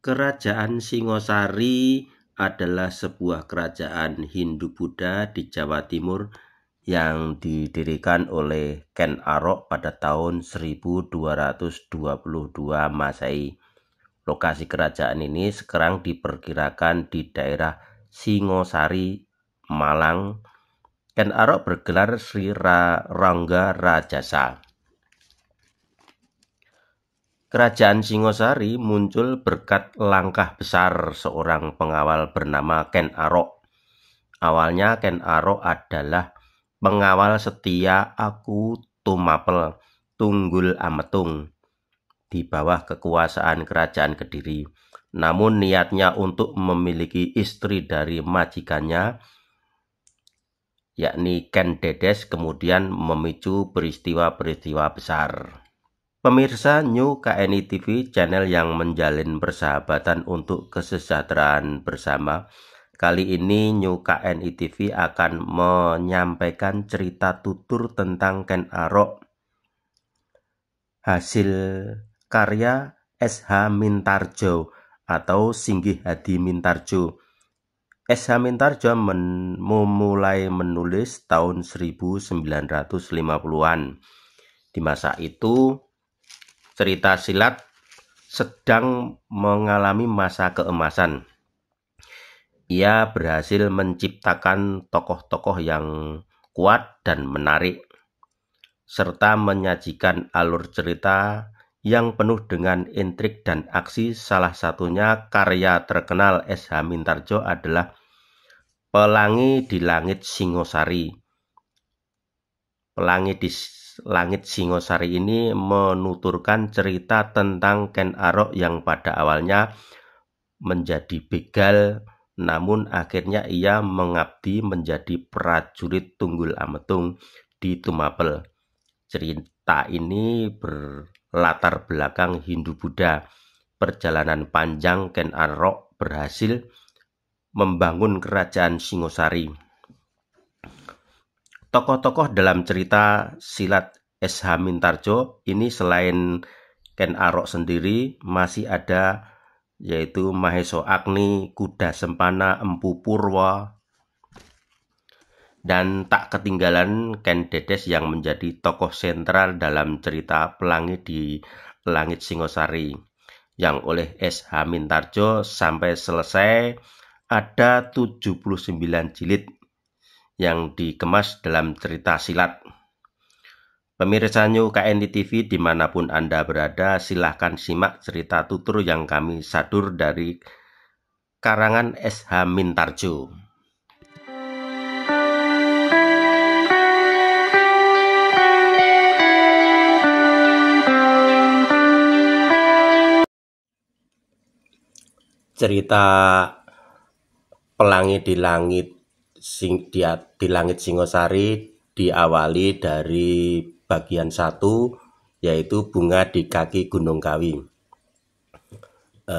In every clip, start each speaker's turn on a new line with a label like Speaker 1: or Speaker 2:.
Speaker 1: Kerajaan Singosari adalah sebuah kerajaan Hindu-Buddha di Jawa Timur yang didirikan oleh Ken Arok pada tahun 1222 Masehi. Lokasi kerajaan ini sekarang diperkirakan di daerah Singosari, Malang. Ken Arok bergelar Sri Rangga Rajasa. Kerajaan Singosari muncul berkat langkah besar seorang pengawal bernama Ken Arok. Awalnya Ken Arok adalah pengawal setia aku Tumapel Tunggul Ametung di bawah kekuasaan kerajaan Kediri. Namun niatnya untuk memiliki istri dari majikannya yakni Ken Dedes kemudian memicu peristiwa-peristiwa besar. Pemirsa New KNI TV, channel yang menjalin persahabatan untuk kesejahteraan bersama. Kali ini New KNI TV akan menyampaikan cerita tutur tentang Ken Arok. Hasil karya SH Mintarjo atau Singgih Hadi Mintarjo. SH Mintarjo men memulai menulis tahun 1950-an. Di masa itu, cerita silat sedang mengalami masa keemasan. Ia berhasil menciptakan tokoh-tokoh yang kuat dan menarik, serta menyajikan alur cerita yang penuh dengan intrik dan aksi. Salah satunya karya terkenal SH Mintarjo adalah Pelangi di Langit Singosari. Pelangi di Langit Singosari ini menuturkan cerita tentang Ken Arok yang pada awalnya menjadi begal namun akhirnya ia mengabdi menjadi prajurit Tunggul Ametung di Tumapel. Cerita ini berlatar belakang Hindu-Buddha. Perjalanan panjang Ken Arok berhasil membangun kerajaan Singosari tokoh-tokoh dalam cerita silat SH Mintarjo ini selain Ken Arok sendiri masih ada yaitu Maheso Agni, Kuda Sempana, Empu Purwa, dan tak ketinggalan Ken Dedes yang menjadi tokoh sentral dalam cerita Pelangi di Langit Singosari yang oleh SH Mintarjo sampai selesai ada 79 jilid yang dikemas dalam cerita silat. Pemirsa New KNI TV dimanapun Anda berada, silahkan simak cerita tutur yang kami sadur dari karangan SH Mintarjo. Cerita Pelangi di Langit sing, di, di langit Singosari diawali dari bagian satu yaitu bunga di kaki Gunung Kawi. E,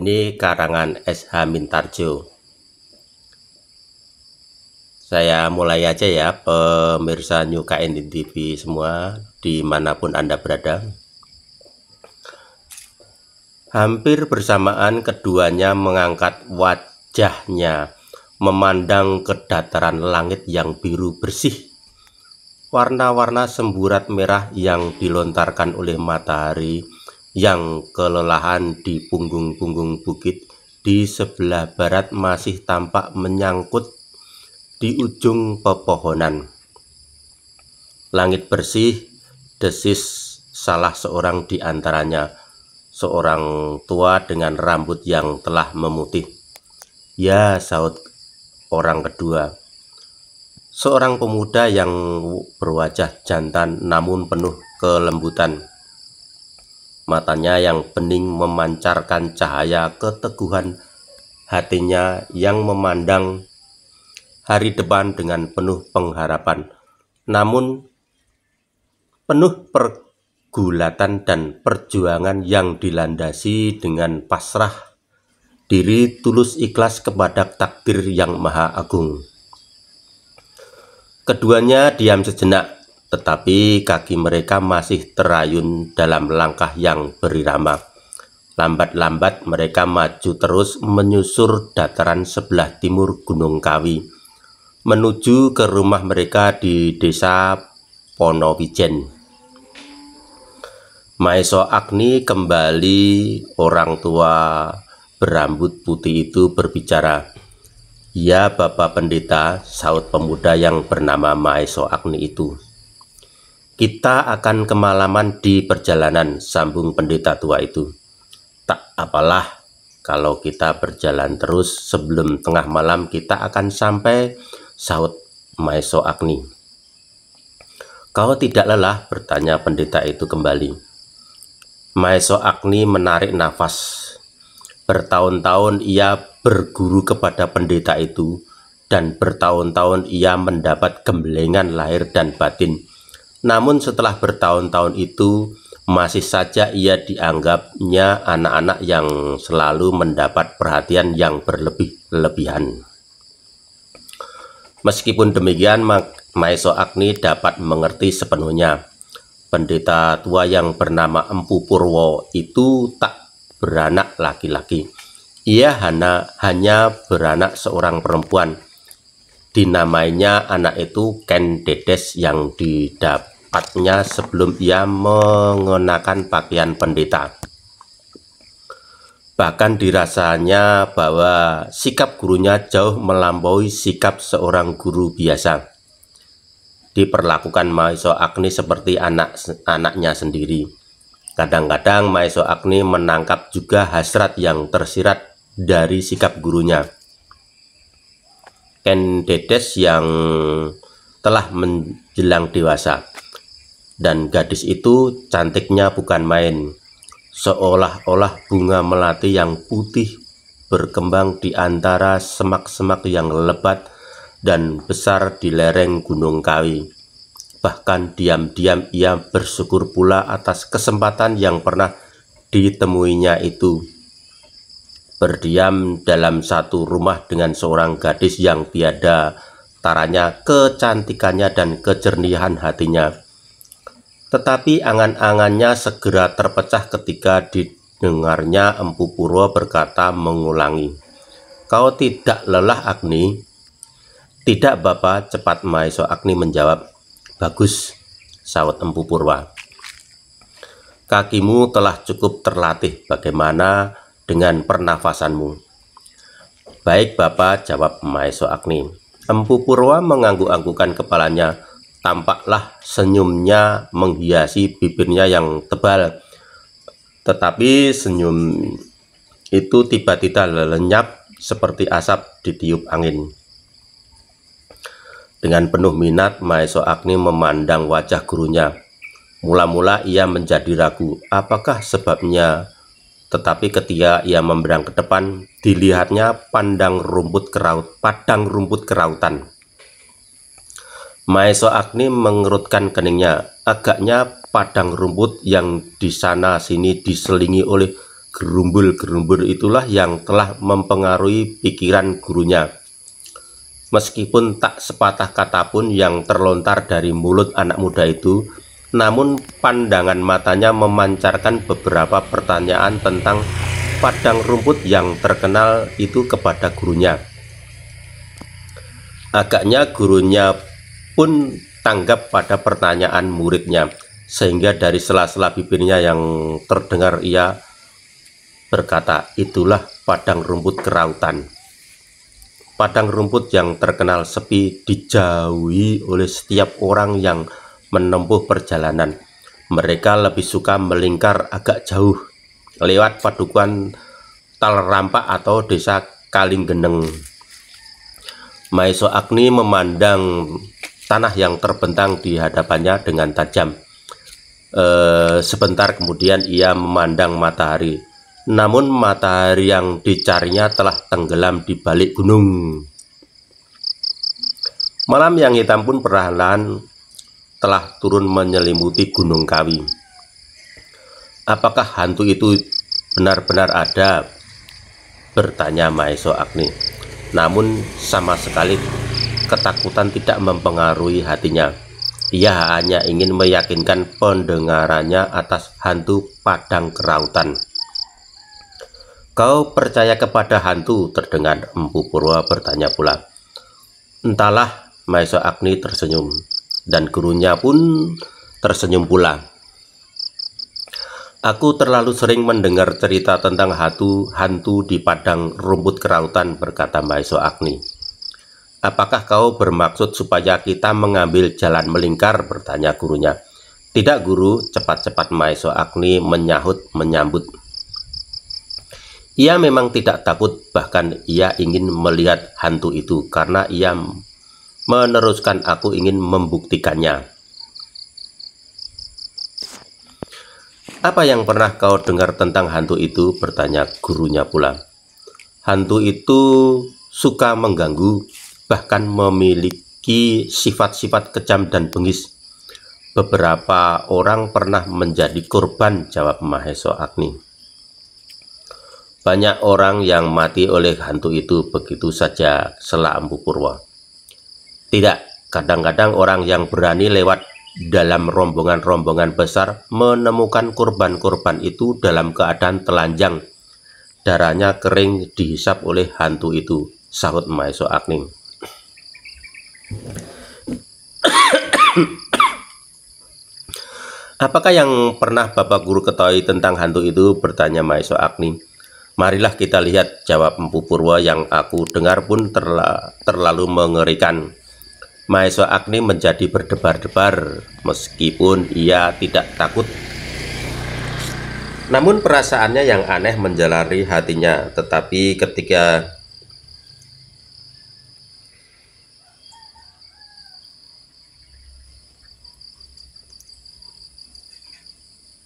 Speaker 1: ini karangan SH Mintarjo. Saya mulai aja ya pemirsa New KND TV semua dimanapun Anda berada. Hampir bersamaan keduanya mengangkat wajahnya memandang ke dataran langit yang biru bersih. Warna-warna semburat merah yang dilontarkan oleh matahari yang kelelahan di punggung-punggung bukit di sebelah barat masih tampak menyangkut di ujung pepohonan. Langit bersih, desis salah seorang di antaranya, seorang tua dengan rambut yang telah memutih. Ya, saud orang kedua. Seorang pemuda yang berwajah jantan namun penuh kelembutan. Matanya yang bening memancarkan cahaya keteguhan hatinya yang memandang hari depan dengan penuh pengharapan. Namun penuh pergulatan dan perjuangan yang dilandasi dengan pasrah diri tulus ikhlas kepada takdir yang maha agung. Keduanya diam sejenak, tetapi kaki mereka masih terayun dalam langkah yang berirama. Lambat-lambat mereka maju terus menyusur dataran sebelah timur Gunung Kawi, menuju ke rumah mereka di desa Ponowijen. Maeso Agni kembali orang tua berambut putih itu berbicara, Ya Bapak Pendeta, saut pemuda yang bernama Maeso Agni itu. Kita akan kemalaman di perjalanan, sambung pendeta tua itu. Tak apalah, kalau kita berjalan terus sebelum tengah malam kita akan sampai, saut Maeso Agni. Kau tidak lelah, bertanya pendeta itu kembali. Maeso Agni menarik nafas Bertahun-tahun ia berguru kepada pendeta itu, dan bertahun-tahun ia mendapat gembelengan lahir dan batin. Namun setelah bertahun-tahun itu, masih saja ia dianggapnya anak-anak yang selalu mendapat perhatian yang berlebih-lebihan. Meskipun demikian, Maeso Agni dapat mengerti sepenuhnya pendeta tua yang bernama Empu Purwo itu tak beranak laki-laki. Ia hana, hanya beranak seorang perempuan. Dinamainya anak itu Ken Dedes yang didapatnya sebelum ia mengenakan pakaian pendeta. Bahkan dirasanya bahwa sikap gurunya jauh melampaui sikap seorang guru biasa diperlakukan mahasiswa Agni seperti anak anaknya sendiri. Kadang-kadang Maeso Agni menangkap juga hasrat yang tersirat dari sikap gurunya. Dedes yang telah menjelang dewasa. Dan gadis itu cantiknya bukan main. Seolah-olah bunga melati yang putih berkembang di antara semak-semak yang lebat dan besar di lereng Gunung Kawi bahkan diam-diam ia bersyukur pula atas kesempatan yang pernah ditemuinya itu. Berdiam dalam satu rumah dengan seorang gadis yang tiada taranya kecantikannya dan kejernihan hatinya. Tetapi angan-angannya segera terpecah ketika didengarnya Empu Purwo berkata mengulangi, Kau tidak lelah Agni? Tidak Bapak, cepat Maiso Agni menjawab, Bagus, sawat Empu Purwa. Kakimu telah cukup terlatih bagaimana dengan pernafasanmu. Baik Bapak, jawab Maeso Agni. Empu Purwa mengangguk-anggukan kepalanya. Tampaklah senyumnya menghiasi bibirnya yang tebal. Tetapi senyum itu tiba-tiba lenyap seperti asap ditiup angin. Dengan penuh minat, Maeso Agni memandang wajah gurunya. Mula-mula ia menjadi ragu, apakah sebabnya tetapi ketika ia memberang ke depan, dilihatnya pandang rumput keraut, padang rumput kerautan. Maeso Agni mengerutkan keningnya, agaknya padang rumput yang di sana sini diselingi oleh gerumbul-gerumbul itulah yang telah mempengaruhi pikiran gurunya. Meskipun tak sepatah kata pun yang terlontar dari mulut anak muda itu, namun pandangan matanya memancarkan beberapa pertanyaan tentang padang rumput yang terkenal itu kepada gurunya. Agaknya gurunya pun tanggap pada pertanyaan muridnya, sehingga dari sela-sela bibirnya yang terdengar ia berkata, "Itulah padang rumput kerautan." Padang rumput yang terkenal sepi dijauhi oleh setiap orang yang menempuh perjalanan. Mereka lebih suka melingkar agak jauh lewat padukan padukuan Rampak atau desa Kalinggeneng. Maiso Agni memandang tanah yang terbentang di hadapannya dengan tajam. E, sebentar kemudian ia memandang matahari namun matahari yang dicarinya telah tenggelam di balik gunung. Malam yang hitam pun perlahan-lahan telah turun menyelimuti Gunung Kawi. Apakah hantu itu benar-benar ada? Bertanya Maeso Agni. Namun sama sekali ketakutan tidak mempengaruhi hatinya. Ia hanya ingin meyakinkan pendengarannya atas hantu padang kerautan. Kau percaya kepada hantu? Terdengar Empu Purwa bertanya pula. Entahlah, Maiso Agni tersenyum. Dan gurunya pun tersenyum pula. Aku terlalu sering mendengar cerita tentang hantu, hantu di padang rumput kerautan, berkata Maiso Agni. Apakah kau bermaksud supaya kita mengambil jalan melingkar? bertanya gurunya. Tidak guru, cepat-cepat Maiso Agni menyahut menyambut ia memang tidak takut, bahkan ia ingin melihat hantu itu karena ia meneruskan aku ingin membuktikannya. Apa yang pernah kau dengar tentang hantu itu? bertanya gurunya pula. Hantu itu suka mengganggu, bahkan memiliki sifat-sifat kejam dan bengis. Beberapa orang pernah menjadi korban, jawab Maheso Agni. Banyak orang yang mati oleh hantu itu begitu saja selak Purwa. Tidak, kadang-kadang orang yang berani lewat dalam rombongan-rombongan besar menemukan korban-korban itu dalam keadaan telanjang. Darahnya kering dihisap oleh hantu itu, sahut Maeso Agning. Apakah yang pernah Bapak Guru ketahui tentang hantu itu? bertanya Maeso Agni. Marilah kita lihat jawab Empu Purwa yang aku dengar pun terla terlalu mengerikan. Mahesa Agni menjadi berdebar-debar meskipun ia tidak takut. Namun perasaannya yang aneh menjalari hatinya tetapi ketika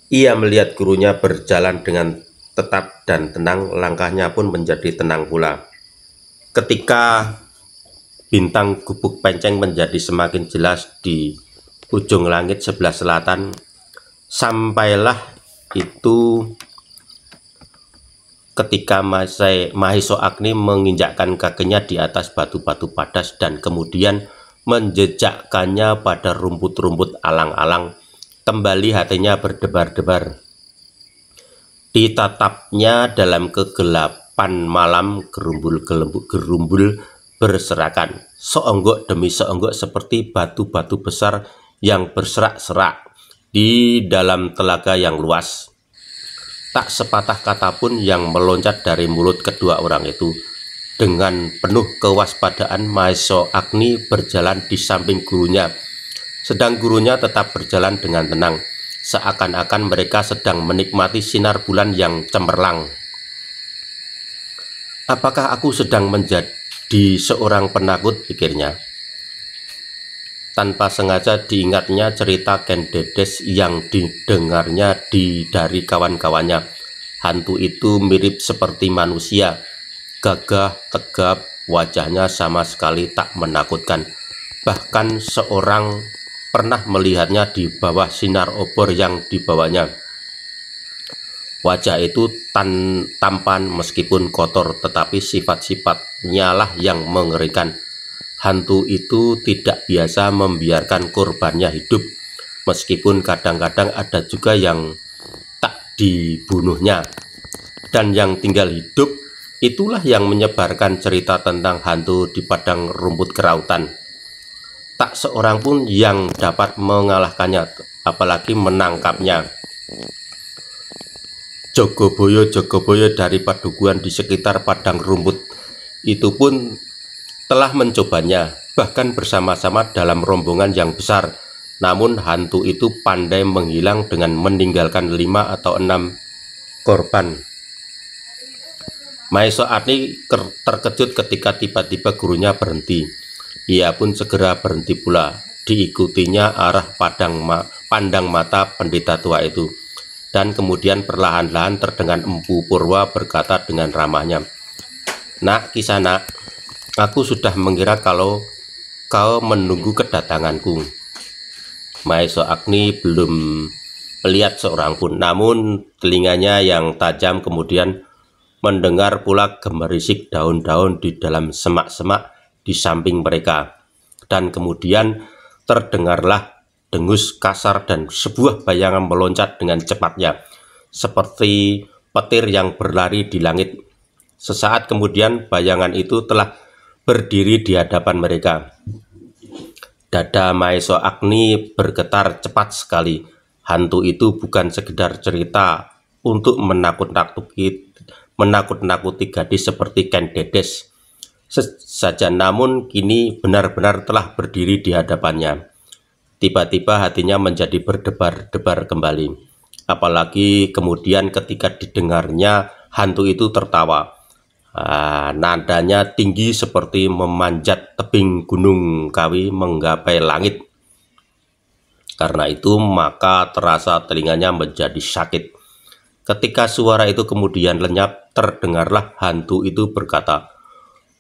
Speaker 1: Ia melihat gurunya berjalan dengan tetap dan tenang, langkahnya pun menjadi tenang pula. Ketika bintang gubuk penceng menjadi semakin jelas di ujung langit sebelah selatan, sampailah itu ketika Mahiso Agni menginjakkan kakinya di atas batu-batu padas dan kemudian menjejakkannya pada rumput-rumput alang-alang, kembali hatinya berdebar-debar ditatapnya dalam kegelapan malam gerumbul-gerumbul berserakan, seonggok demi seonggok seperti batu-batu besar yang berserak-serak di dalam telaga yang luas. Tak sepatah kata pun yang meloncat dari mulut kedua orang itu. Dengan penuh kewaspadaan, Maeso Agni berjalan di samping gurunya, sedang gurunya tetap berjalan dengan tenang seakan-akan mereka sedang menikmati sinar bulan yang cemerlang. Apakah aku sedang menjadi seorang penakut? pikirnya. Tanpa sengaja diingatnya cerita Ken Dedes yang didengarnya di dari kawan-kawannya. Hantu itu mirip seperti manusia, gagah, tegap, wajahnya sama sekali tak menakutkan. Bahkan seorang pernah melihatnya di bawah sinar obor yang dibawanya. Wajah itu tan tampan meskipun kotor tetapi sifat-sifatnya lah yang mengerikan. Hantu itu tidak biasa membiarkan korbannya hidup meskipun kadang-kadang ada juga yang tak dibunuhnya. Dan yang tinggal hidup itulah yang menyebarkan cerita tentang hantu di padang rumput kerautan tak seorang pun yang dapat mengalahkannya, apalagi menangkapnya. Jogoboyo Jogoboyo dari paduguan di sekitar padang rumput itu pun telah mencobanya, bahkan bersama-sama dalam rombongan yang besar. Namun hantu itu pandai menghilang dengan meninggalkan lima atau enam korban. Maiso Arni terkejut ketika tiba-tiba gurunya berhenti. Ia pun segera berhenti pula, diikutinya arah padang ma pandang mata pendeta tua itu. Dan kemudian perlahan-lahan terdengar Empu Purwa berkata dengan ramahnya, Nak, kisana, aku sudah mengira kalau kau menunggu kedatanganku. Maeso Agni belum melihat seorang pun, namun telinganya yang tajam kemudian mendengar pula gemerisik daun-daun di dalam semak-semak di samping mereka. Dan kemudian terdengarlah dengus kasar dan sebuah bayangan meloncat dengan cepatnya, seperti petir yang berlari di langit. Sesaat kemudian bayangan itu telah berdiri di hadapan mereka. Dada Maeso Agni bergetar cepat sekali. Hantu itu bukan sekedar cerita untuk menakut-nakuti menakut-nakuti gadis seperti Ken Dedes saja namun kini benar-benar telah berdiri di hadapannya. Tiba-tiba hatinya menjadi berdebar-debar kembali. Apalagi kemudian ketika didengarnya hantu itu tertawa. Ah, nadanya tinggi seperti memanjat tebing gunung kawi menggapai langit. Karena itu maka terasa telinganya menjadi sakit. Ketika suara itu kemudian lenyap, terdengarlah hantu itu berkata,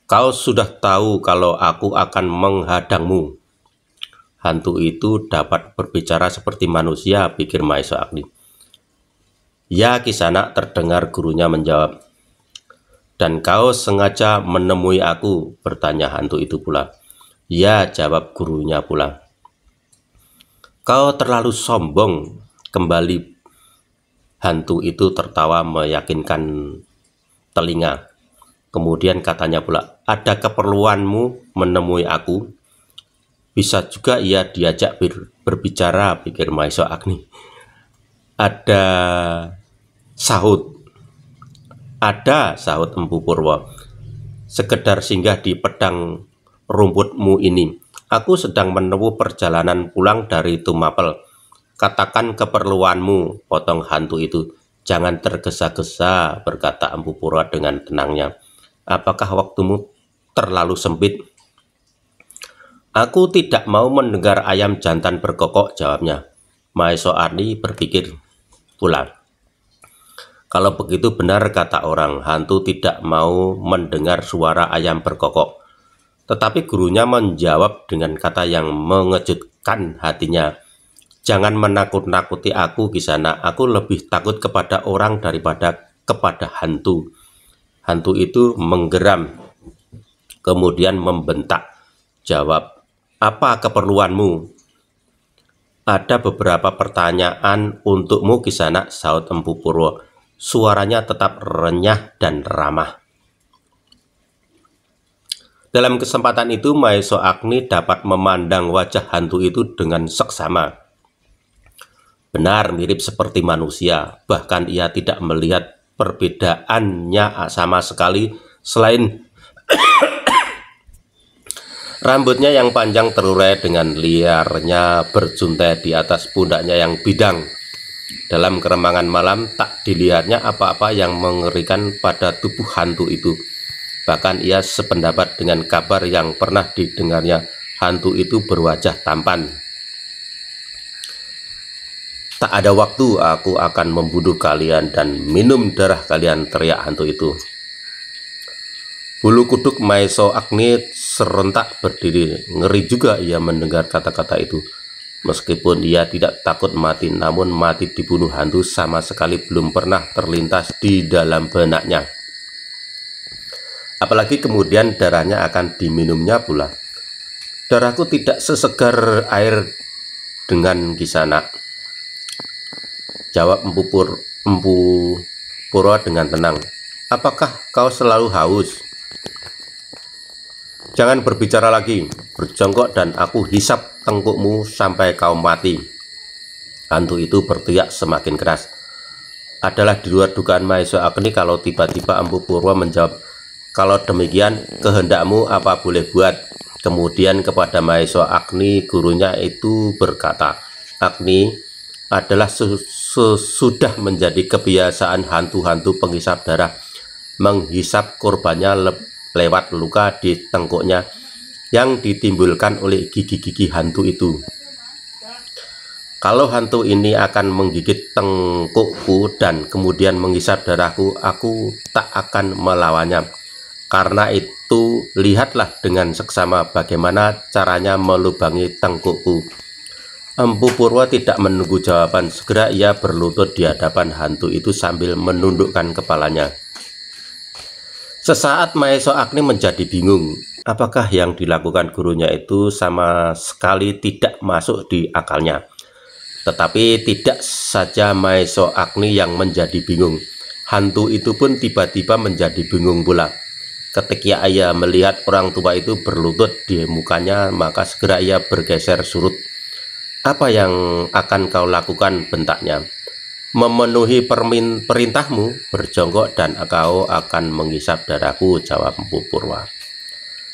Speaker 1: Kau sudah tahu kalau aku akan menghadangmu. Hantu itu dapat berbicara seperti manusia, pikir Maisa Agni. Ya, Kisana terdengar gurunya menjawab. Dan kau sengaja menemui aku, bertanya hantu itu pula. Ya, jawab gurunya pula. Kau terlalu sombong, kembali hantu itu tertawa meyakinkan telinga. Kemudian katanya pula, ada keperluanmu menemui aku? Bisa juga ia diajak ber, berbicara, pikir Maiso Agni. Ada sahut. Ada sahut Empu Purwo. Sekedar singgah di pedang rumputmu ini. Aku sedang menemui perjalanan pulang dari Tumapel. Katakan keperluanmu, potong hantu itu. Jangan tergesa-gesa, berkata Empu Purwo dengan tenangnya Apakah waktumu terlalu sempit? Aku tidak mau mendengar ayam jantan berkokok, jawabnya. Maeso Arni berpikir pulang. Kalau begitu benar kata orang, hantu tidak mau mendengar suara ayam berkokok. Tetapi gurunya menjawab dengan kata yang mengejutkan hatinya. Jangan menakut-nakuti aku, Kisana. Aku lebih takut kepada orang daripada kepada hantu hantu itu menggeram, kemudian membentak. Jawab, apa keperluanmu? Ada beberapa pertanyaan untukmu sana saut Empu Purwo. Suaranya tetap renyah dan ramah. Dalam kesempatan itu, Maeso Agni dapat memandang wajah hantu itu dengan seksama. Benar mirip seperti manusia, bahkan ia tidak melihat perbedaannya ah, sama sekali selain rambutnya yang panjang terurai dengan liarnya berjuntai di atas pundaknya yang bidang dalam keremangan malam tak dilihatnya apa-apa yang mengerikan pada tubuh hantu itu bahkan ia sependapat dengan kabar yang pernah didengarnya hantu itu berwajah tampan Tak ada waktu aku akan membunuh kalian dan minum darah kalian teriak hantu itu. Bulu kuduk Maiso Agni serentak berdiri. Ngeri juga ia mendengar kata-kata itu. Meskipun ia tidak takut mati, namun mati dibunuh hantu sama sekali belum pernah terlintas di dalam benaknya. Apalagi kemudian darahnya akan diminumnya pula. Darahku tidak sesegar air dengan anak. Jawab Empu, Pur, Empu purwa dengan tenang. Apakah kau selalu haus? Jangan berbicara lagi, berjongkok dan aku hisap tengkukmu sampai kau mati. Hantu itu berteriak semakin keras. Adalah di luar dugaan Maeso Agni kalau tiba-tiba Empu Purwa menjawab, kalau demikian kehendakmu apa boleh buat. Kemudian kepada Maeso Agni gurunya itu berkata, Agni adalah sesudah menjadi kebiasaan hantu-hantu penghisap darah menghisap korbannya le lewat luka di tengkuknya yang ditimbulkan oleh gigi-gigi hantu itu. Kalau hantu ini akan menggigit tengkukku dan kemudian menghisap darahku, aku tak akan melawannya. Karena itu, lihatlah dengan seksama bagaimana caranya melubangi tengkukku Empu Purwa tidak menunggu jawaban. Segera ia berlutut di hadapan hantu itu sambil menundukkan kepalanya. Sesaat Maeso Agni menjadi bingung. Apakah yang dilakukan gurunya itu sama sekali tidak masuk di akalnya? Tetapi tidak saja Maeso Agni yang menjadi bingung. Hantu itu pun tiba-tiba menjadi bingung pula. Ketika ia melihat orang tua itu berlutut di mukanya, maka segera ia bergeser surut apa yang akan kau lakukan bentaknya? Memenuhi permin, perintahmu, berjongkok dan kau akan menghisap darahku, jawab Empu Purwa.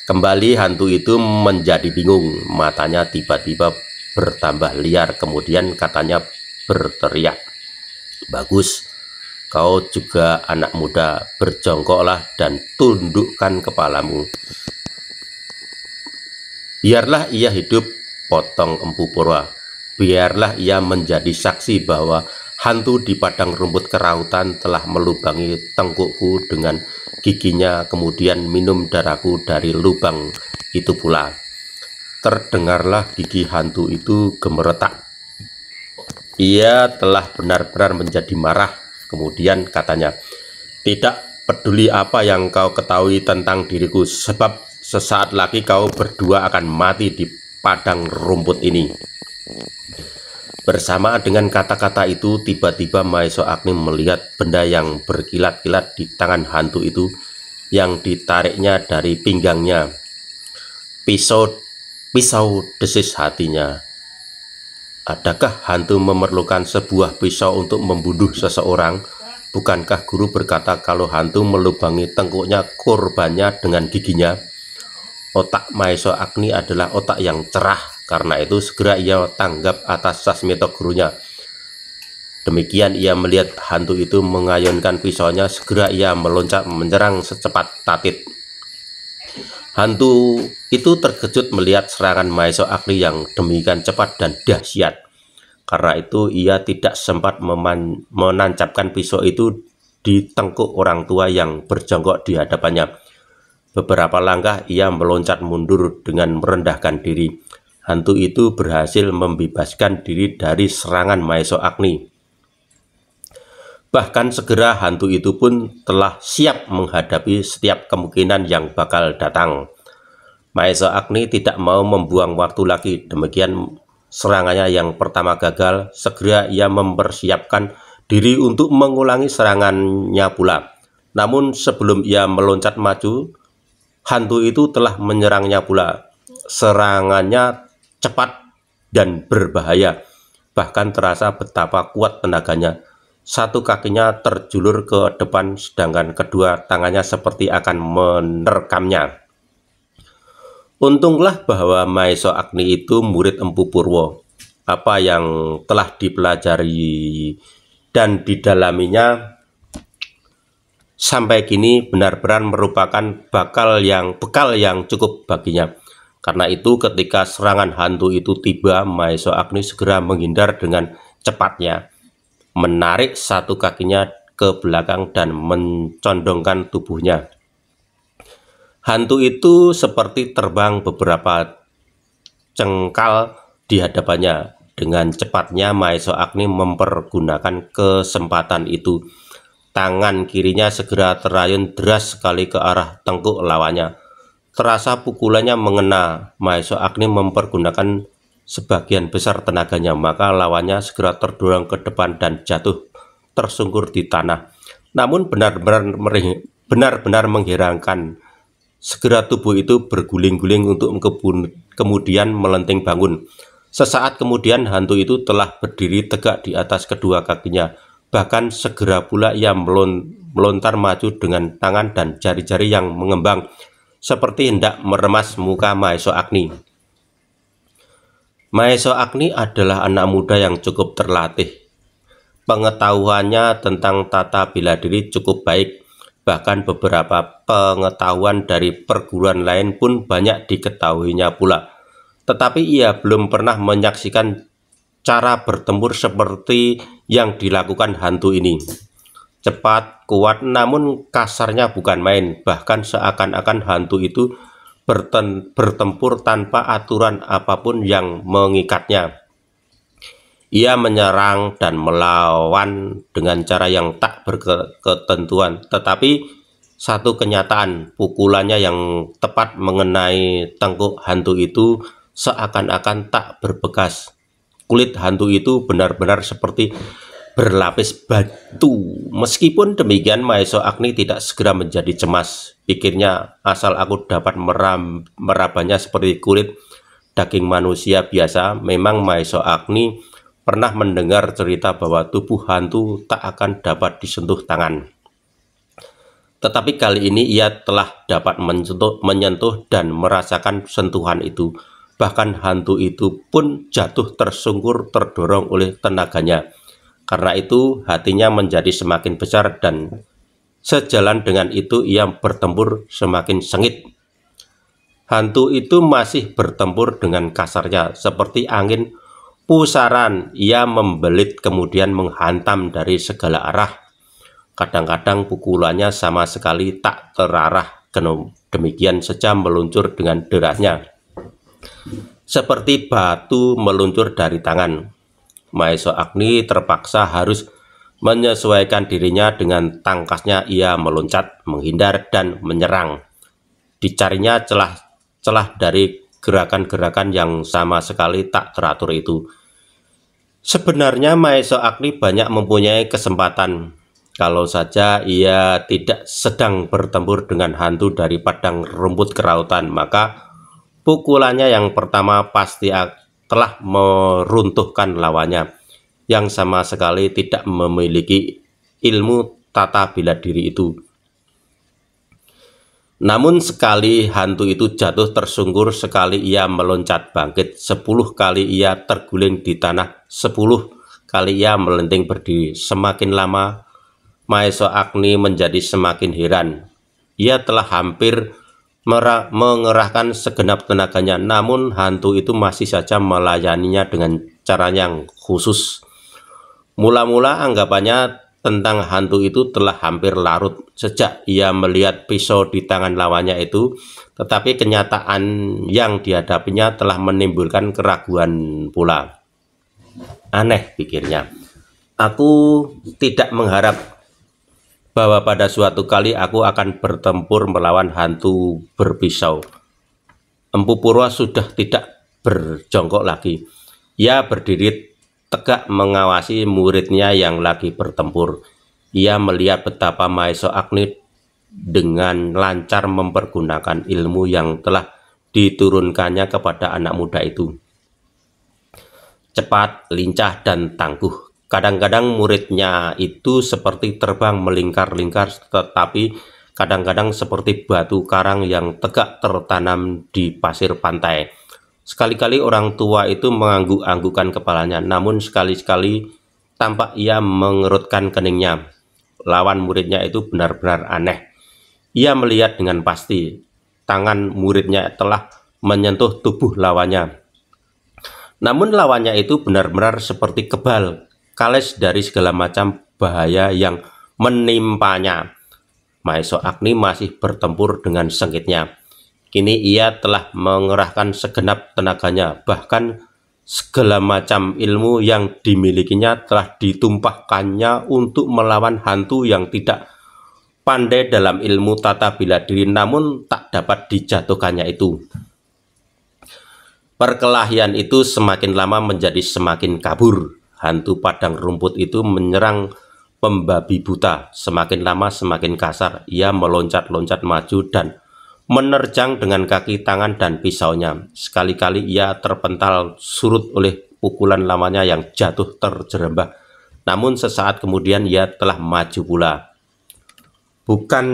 Speaker 1: Kembali hantu itu menjadi bingung, matanya tiba-tiba bertambah liar, kemudian katanya berteriak. Bagus, kau juga anak muda, berjongkoklah dan tundukkan kepalamu. Biarlah ia hidup, potong Empu Purwa biarlah ia menjadi saksi bahwa hantu di padang rumput kerautan telah melubangi tengkukku dengan giginya kemudian minum darahku dari lubang itu pula. Terdengarlah gigi hantu itu gemeretak. Ia telah benar-benar menjadi marah. Kemudian katanya, tidak peduli apa yang kau ketahui tentang diriku sebab sesaat lagi kau berdua akan mati di padang rumput ini bersama dengan kata-kata itu, tiba-tiba Maeso Agni melihat benda yang berkilat-kilat di tangan hantu itu yang ditariknya dari pinggangnya. Pisau, pisau desis hatinya. Adakah hantu memerlukan sebuah pisau untuk membunuh seseorang? Bukankah guru berkata kalau hantu melubangi tengkuknya korbannya dengan giginya? Otak Maeso Agni adalah otak yang cerah karena itu segera ia tanggap atas Sasmito gurunya. Demikian ia melihat hantu itu mengayunkan pisaunya, segera ia meloncat menyerang secepat tatit. Hantu itu terkejut melihat serangan Maeso Akri yang demikian cepat dan dahsyat. Karena itu ia tidak sempat menancapkan pisau itu di tengkuk orang tua yang berjongkok di hadapannya. Beberapa langkah ia meloncat mundur dengan merendahkan diri hantu itu berhasil membebaskan diri dari serangan Maeso Agni. Bahkan segera hantu itu pun telah siap menghadapi setiap kemungkinan yang bakal datang. Maeso Agni tidak mau membuang waktu lagi, demikian serangannya yang pertama gagal, segera ia mempersiapkan diri untuk mengulangi serangannya pula. Namun sebelum ia meloncat maju, hantu itu telah menyerangnya pula. Serangannya cepat, dan berbahaya. Bahkan terasa betapa kuat tenaganya. Satu kakinya terjulur ke depan sedangkan kedua tangannya seperti akan menerkamnya. Untunglah bahwa Maiso Agni itu murid Empu Purwo. Apa yang telah dipelajari dan didalaminya sampai kini benar-benar merupakan bakal yang bekal yang cukup baginya karena itu ketika serangan hantu itu tiba, Maeso Agni segera menghindar dengan cepatnya, menarik satu kakinya ke belakang dan mencondongkan tubuhnya. Hantu itu seperti terbang beberapa cengkal di hadapannya. Dengan cepatnya Maeso Agni mempergunakan kesempatan itu. Tangan kirinya segera terayun deras sekali ke arah tengkuk lawannya Terasa pukulannya mengena. Maeso Agni mempergunakan sebagian besar tenaganya, maka lawannya segera terdorong ke depan dan jatuh tersungkur di tanah. Namun benar-benar benar-benar mengherankan Segera tubuh itu berguling-guling untuk kemudian melenting bangun. Sesaat kemudian hantu itu telah berdiri tegak di atas kedua kakinya. Bahkan segera pula ia melontar maju dengan tangan dan jari-jari yang mengembang seperti hendak meremas muka Maeso Agni. Maeso Agni adalah anak muda yang cukup terlatih. Pengetahuannya tentang tata bela diri cukup baik, bahkan beberapa pengetahuan dari perguruan lain pun banyak diketahuinya pula. Tetapi ia belum pernah menyaksikan cara bertempur seperti yang dilakukan hantu ini cepat, kuat, namun kasarnya bukan main. Bahkan seakan-akan hantu itu berten, bertempur tanpa aturan apapun yang mengikatnya. Ia menyerang dan melawan dengan cara yang tak berketentuan, tetapi satu kenyataan pukulannya yang tepat mengenai tengkuk hantu itu seakan-akan tak berbekas. Kulit hantu itu benar-benar seperti berlapis batu. Meskipun demikian, Maeso Agni tidak segera menjadi cemas. Pikirnya, asal aku dapat meram, merabanya seperti kulit daging manusia biasa, memang Maeso Agni pernah mendengar cerita bahwa tubuh hantu tak akan dapat disentuh tangan. Tetapi kali ini ia telah dapat menyentuh, menyentuh dan merasakan sentuhan itu. Bahkan hantu itu pun jatuh tersungkur terdorong oleh tenaganya karena itu hatinya menjadi semakin besar dan sejalan dengan itu ia bertempur semakin sengit. Hantu itu masih bertempur dengan kasarnya seperti angin pusaran. Ia membelit kemudian menghantam dari segala arah. Kadang-kadang pukulannya sama sekali tak terarah. Demikian sejam meluncur dengan derasnya. Seperti batu meluncur dari tangan. Maeso Agni terpaksa harus menyesuaikan dirinya dengan tangkasnya ia meloncat, menghindar, dan menyerang. Dicarinya celah-celah dari gerakan-gerakan yang sama sekali tak teratur itu. Sebenarnya Maeso Agni banyak mempunyai kesempatan kalau saja ia tidak sedang bertempur dengan hantu dari padang rumput kerautan, maka pukulannya yang pertama pasti telah meruntuhkan lawannya yang sama sekali tidak memiliki ilmu tata bila diri itu. Namun sekali hantu itu jatuh tersungkur, sekali ia meloncat bangkit, sepuluh kali ia terguling di tanah, sepuluh kali ia melenting berdiri. Semakin lama, Maeso Agni menjadi semakin heran. Ia telah hampir mengerahkan segenap tenaganya, namun hantu itu masih saja melayaninya dengan cara yang khusus. Mula-mula anggapannya tentang hantu itu telah hampir larut sejak ia melihat pisau di tangan lawannya itu, tetapi kenyataan yang dihadapinya telah menimbulkan keraguan pula. Aneh pikirnya. Aku tidak mengharap bahwa pada suatu kali aku akan bertempur melawan hantu berpisau. Empu Purwa sudah tidak berjongkok lagi. Ia berdiri tegak mengawasi muridnya yang lagi bertempur. Ia melihat betapa Maeso Agni dengan lancar mempergunakan ilmu yang telah diturunkannya kepada anak muda itu. Cepat, lincah, dan tangguh kadang-kadang muridnya itu seperti terbang melingkar-lingkar tetapi kadang-kadang seperti batu karang yang tegak tertanam di pasir pantai. Sekali-kali orang tua itu mengangguk-anggukan kepalanya, namun sekali-sekali tampak ia mengerutkan keningnya. Lawan muridnya itu benar-benar aneh. Ia melihat dengan pasti, tangan muridnya telah menyentuh tubuh lawannya. Namun lawannya itu benar-benar seperti kebal kales dari segala macam bahaya yang menimpanya. Maeso Agni masih bertempur dengan sengitnya. Kini ia telah mengerahkan segenap tenaganya, bahkan segala macam ilmu yang dimilikinya telah ditumpahkannya untuk melawan hantu yang tidak pandai dalam ilmu tata bila diri namun tak dapat dijatuhkannya itu. Perkelahian itu semakin lama menjadi semakin kabur hantu padang rumput itu menyerang pembabi buta. Semakin lama semakin kasar, ia meloncat-loncat maju dan menerjang dengan kaki tangan dan pisaunya. Sekali-kali ia terpental surut oleh pukulan lamanya yang jatuh terjerembah. Namun sesaat kemudian ia telah maju pula. Bukan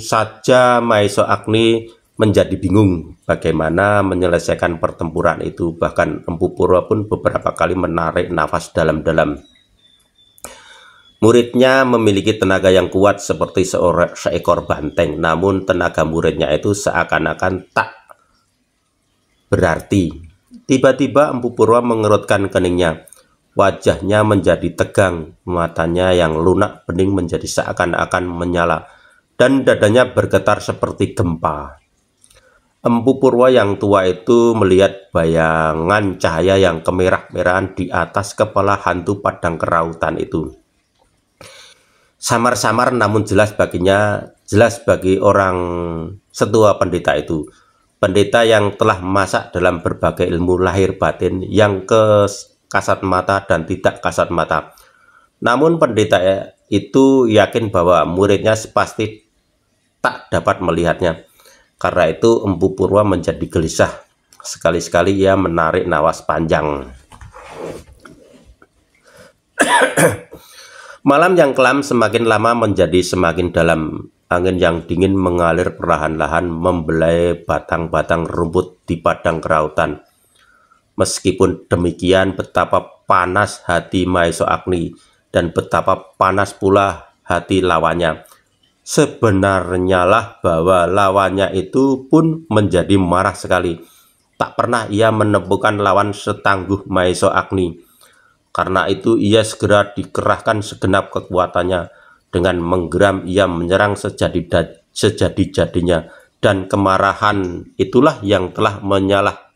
Speaker 1: saja Maiso Agni menjadi bingung bagaimana menyelesaikan pertempuran itu. Bahkan Empu Purwa pun beberapa kali menarik nafas dalam-dalam. Muridnya memiliki tenaga yang kuat seperti seorang seekor banteng, namun tenaga muridnya itu seakan-akan tak berarti. Tiba-tiba Empu Purwa mengerutkan keningnya. Wajahnya menjadi tegang, matanya yang lunak bening menjadi seakan-akan menyala, dan dadanya bergetar seperti gempa. Empu Purwa yang tua itu melihat bayangan cahaya yang kemerah-merahan di atas kepala hantu padang kerautan itu. Samar-samar namun jelas baginya, jelas bagi orang setua pendeta itu. Pendeta yang telah masak dalam berbagai ilmu lahir batin yang ke kasat mata dan tidak kasat mata. Namun pendeta itu yakin bahwa muridnya pasti tak dapat melihatnya karena itu Empu Purwa menjadi gelisah. Sekali-sekali ia menarik nawas panjang. Malam yang kelam semakin lama menjadi semakin dalam. Angin yang dingin mengalir perlahan-lahan membelai batang-batang rumput di padang kerautan. Meskipun demikian, betapa panas hati Maeso Agni dan betapa panas pula hati lawannya sebenarnyalah bahwa lawannya itu pun menjadi marah sekali. Tak pernah ia menemukan lawan setangguh Maeso Agni. Karena itu ia segera dikerahkan segenap kekuatannya. Dengan menggeram ia menyerang sejadi sejadi-jadinya. Dan kemarahan itulah yang telah menyalah,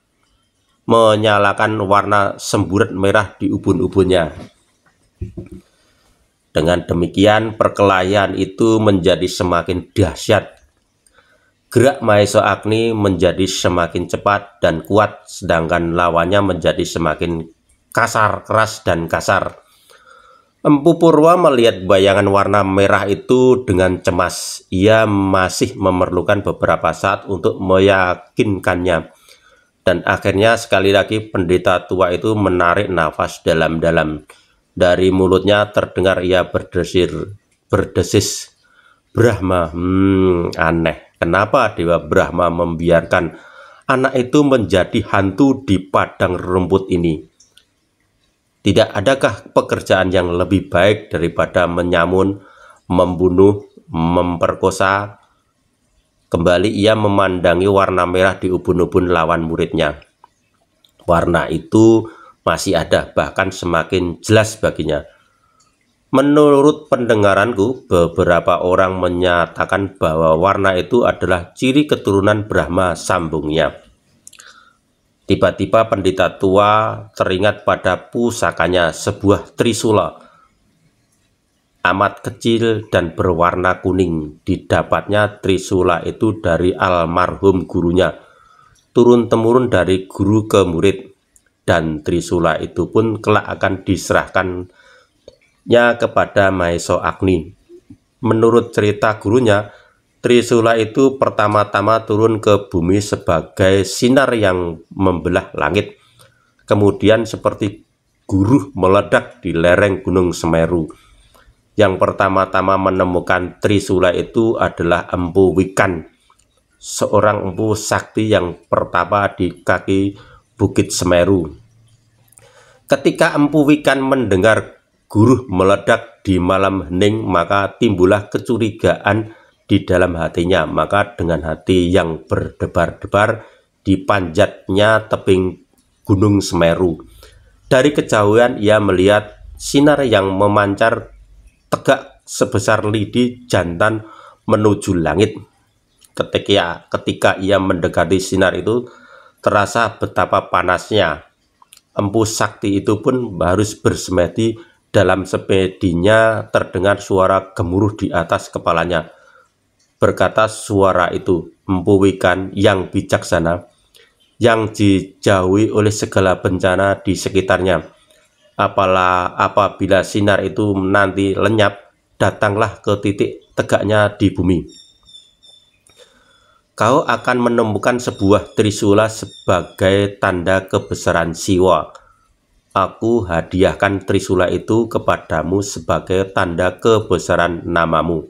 Speaker 1: menyalakan warna semburat merah di ubun-ubunnya. Dengan demikian perkelahian itu menjadi semakin dahsyat. Gerak Maeso Agni menjadi semakin cepat dan kuat sedangkan lawannya menjadi semakin kasar, keras dan kasar. Empu Purwa melihat bayangan warna merah itu dengan cemas. Ia masih memerlukan beberapa saat untuk meyakinkannya. Dan akhirnya sekali lagi pendeta tua itu menarik nafas dalam-dalam. Dari mulutnya terdengar ia berdesir, berdesis. Brahma, hmm, aneh. Kenapa Dewa Brahma membiarkan anak itu menjadi hantu di padang rumput ini? Tidak adakah pekerjaan yang lebih baik daripada menyamun, membunuh, memperkosa? Kembali ia memandangi warna merah di ubun-ubun lawan muridnya. Warna itu masih ada, bahkan semakin jelas baginya. Menurut pendengaranku, beberapa orang menyatakan bahwa warna itu adalah ciri keturunan Brahma sambungnya. Tiba-tiba pendeta tua teringat pada pusakanya sebuah trisula amat kecil dan berwarna kuning. Didapatnya trisula itu dari almarhum gurunya, turun-temurun dari guru ke murid dan Trisula itu pun kelak akan diserahkannya kepada Maeso Agni. Menurut cerita gurunya, Trisula itu pertama-tama turun ke bumi sebagai sinar yang membelah langit. Kemudian seperti guruh meledak di lereng Gunung Semeru. Yang pertama-tama menemukan Trisula itu adalah Empu Wikan, seorang empu sakti yang pertama di kaki Bukit Semeru. Ketika Empu Wikan mendengar guruh meledak di malam hening, maka timbullah kecurigaan di dalam hatinya. Maka dengan hati yang berdebar-debar, dipanjatnya tebing Gunung Semeru. Dari kejauhan ia melihat sinar yang memancar tegak sebesar lidi jantan menuju langit. Ketika, ketika ia mendekati sinar itu, terasa betapa panasnya. Empu Sakti itu pun harus bersemedi dalam sepedinya terdengar suara gemuruh di atas kepalanya. Berkata suara itu, Empu Wikan yang bijaksana, yang dijauhi oleh segala bencana di sekitarnya. Apalah apabila sinar itu nanti lenyap, datanglah ke titik tegaknya di bumi kau akan menemukan sebuah trisula sebagai tanda kebesaran Siwa. Aku hadiahkan trisula itu kepadamu sebagai tanda kebesaran namamu.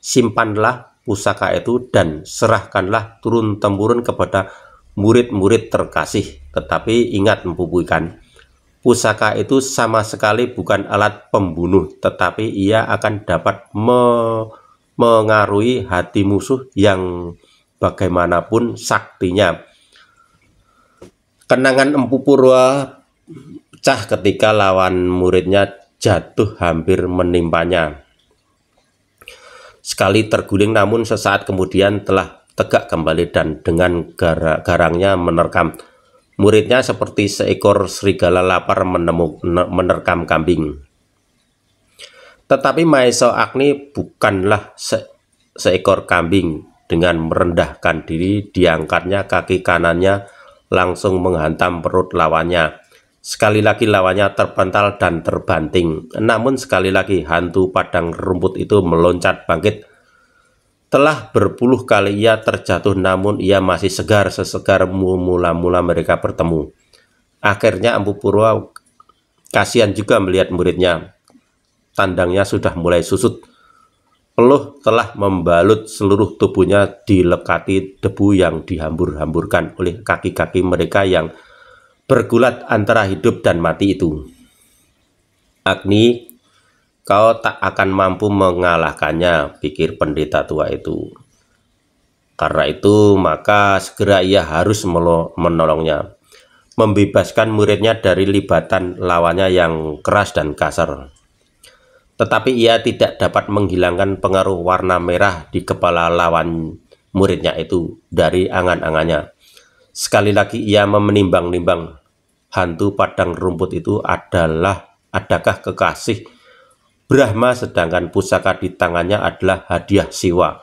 Speaker 1: Simpanlah pusaka itu dan serahkanlah turun-temurun kepada murid-murid terkasih. Tetapi ingat mempubuhkan, pusaka itu sama sekali bukan alat pembunuh, tetapi ia akan dapat me mengaruhi hati musuh yang bagaimanapun saktinya. Kenangan Empu Purwa pecah ketika lawan muridnya jatuh hampir menimpanya. Sekali terguling namun sesaat kemudian telah tegak kembali dan dengan gar garangnya menerkam. Muridnya seperti seekor serigala lapar menemuk menerkam kambing. Tetapi Maeso Agni bukanlah se seekor kambing, dengan merendahkan diri diangkatnya kaki kanannya langsung menghantam perut lawannya. Sekali lagi lawannya terpental dan terbanting. Namun sekali lagi hantu padang rumput itu meloncat bangkit. Telah berpuluh kali ia terjatuh namun ia masih segar sesegar mula-mula mereka bertemu. Akhirnya Ambu Purwa kasihan juga melihat muridnya. Tandangnya sudah mulai susut. Peluh telah membalut seluruh tubuhnya dilekati debu yang dihambur-hamburkan oleh kaki-kaki mereka yang bergulat antara hidup dan mati itu. Agni, kau tak akan mampu mengalahkannya, pikir pendeta tua itu. Karena itu, maka segera ia harus menolongnya, membebaskan muridnya dari libatan lawannya yang keras dan kasar. Tetapi ia tidak dapat menghilangkan pengaruh warna merah di kepala lawan muridnya itu dari angan-angannya. Sekali lagi ia menimbang-nimbang hantu padang rumput itu adalah adakah kekasih Brahma sedangkan pusaka di tangannya adalah hadiah siwa.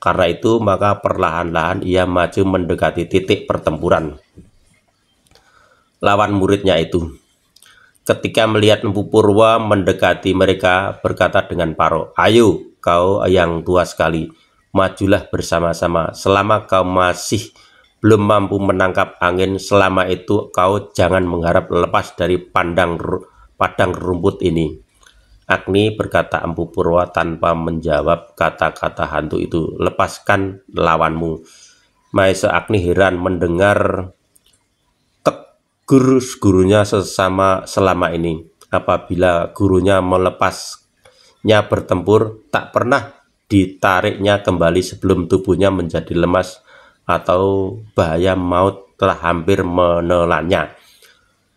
Speaker 1: Karena itu maka perlahan-lahan ia maju mendekati titik pertempuran lawan muridnya itu ketika melihat Empu Purwa mendekati mereka berkata dengan Paro, "Ayo, kau yang tua sekali, majulah bersama-sama. Selama kau masih belum mampu menangkap angin, selama itu kau jangan mengharap lepas dari pandang padang rumput ini." Agni berkata Empu Purwa tanpa menjawab kata-kata hantu itu, "Lepaskan lawanmu." Maisa Agni heran mendengar guru-gurunya sesama selama ini. Apabila gurunya melepasnya bertempur, tak pernah ditariknya kembali sebelum tubuhnya menjadi lemas atau bahaya maut telah hampir menelannya.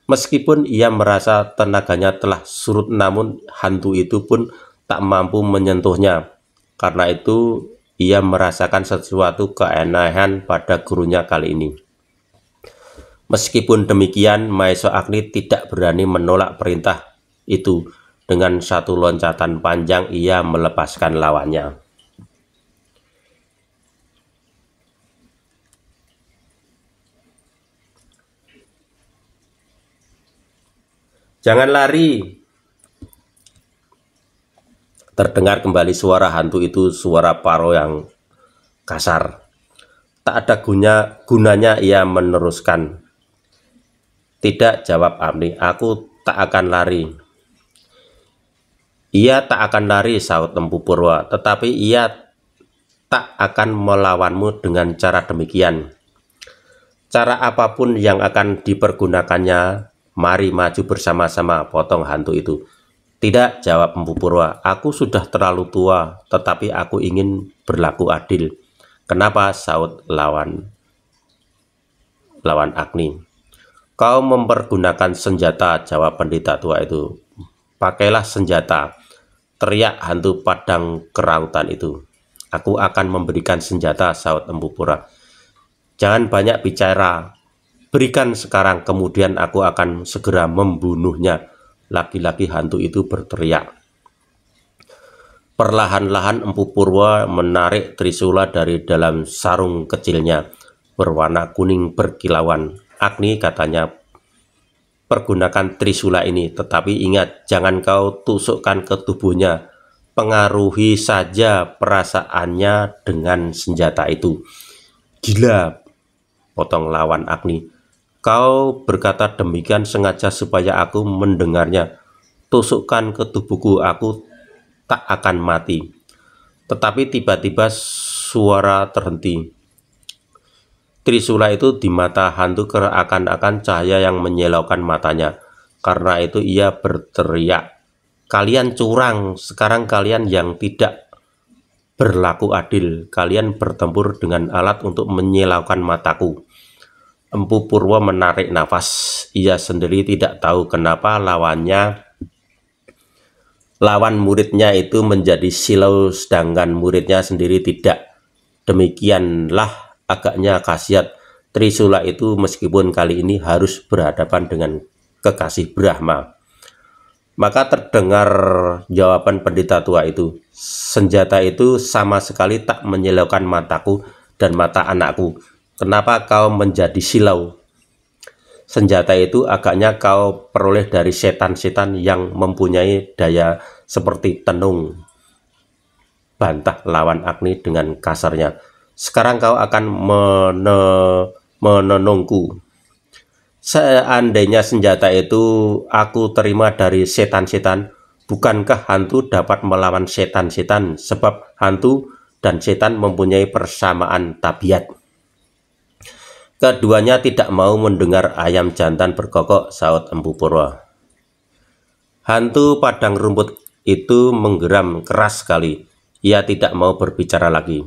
Speaker 1: Meskipun ia merasa tenaganya telah surut namun hantu itu pun tak mampu menyentuhnya. Karena itu ia merasakan sesuatu keanehan pada gurunya kali ini. Meskipun demikian, Maeso Agni tidak berani menolak perintah itu. Dengan satu loncatan panjang, ia melepaskan lawannya. Jangan lari. Terdengar kembali suara hantu itu, suara paro yang kasar. Tak ada gunanya, gunanya ia meneruskan tidak jawab Amri, aku tak akan lari. Ia tak akan lari, saut Tempu Purwa, tetapi ia tak akan melawanmu dengan cara demikian. Cara apapun yang akan dipergunakannya, mari maju bersama-sama, potong hantu itu. Tidak, jawab Empu Purwa, aku sudah terlalu tua, tetapi aku ingin berlaku adil. Kenapa saut lawan lawan Agni? kau mempergunakan senjata, jawab pendeta tua itu. Pakailah senjata, teriak hantu padang kerautan itu. Aku akan memberikan senjata, empu pura. Jangan banyak bicara, berikan sekarang, kemudian aku akan segera membunuhnya. Laki-laki hantu itu berteriak. Perlahan-lahan Empu Purwa menarik Trisula dari dalam sarung kecilnya berwarna kuning berkilauan Agni katanya, pergunakan trisula ini, tetapi ingat, jangan kau tusukkan ke tubuhnya, pengaruhi saja perasaannya dengan senjata itu. Gila, potong lawan Agni. Kau berkata demikian sengaja supaya aku mendengarnya. Tusukkan ke tubuhku, aku tak akan mati. Tetapi tiba-tiba suara terhenti. Trisula itu di mata hantu akan akan cahaya yang menyilaukan matanya. Karena itu ia berteriak, "Kalian curang, sekarang kalian yang tidak berlaku adil, kalian bertempur dengan alat untuk menyilaukan mataku." Empu Purwo menarik nafas. Ia sendiri tidak tahu kenapa lawannya lawan muridnya itu menjadi silau sedangkan muridnya sendiri tidak. Demikianlah Agaknya khasiat Trisula itu meskipun kali ini harus berhadapan dengan kekasih Brahma. Maka terdengar jawaban pendeta tua itu, senjata itu sama sekali tak menyilaukan mataku dan mata anakku. Kenapa kau menjadi silau? Senjata itu agaknya kau peroleh dari setan-setan yang mempunyai daya seperti tenung. Bantah lawan Agni dengan kasarnya sekarang kau akan mene, menenungku. Seandainya senjata itu aku terima dari setan-setan, bukankah hantu dapat melawan setan-setan sebab hantu dan setan mempunyai persamaan tabiat. Keduanya tidak mau mendengar ayam jantan berkokok, saut Empu Purwa. Hantu padang rumput itu menggeram keras sekali. Ia tidak mau berbicara lagi.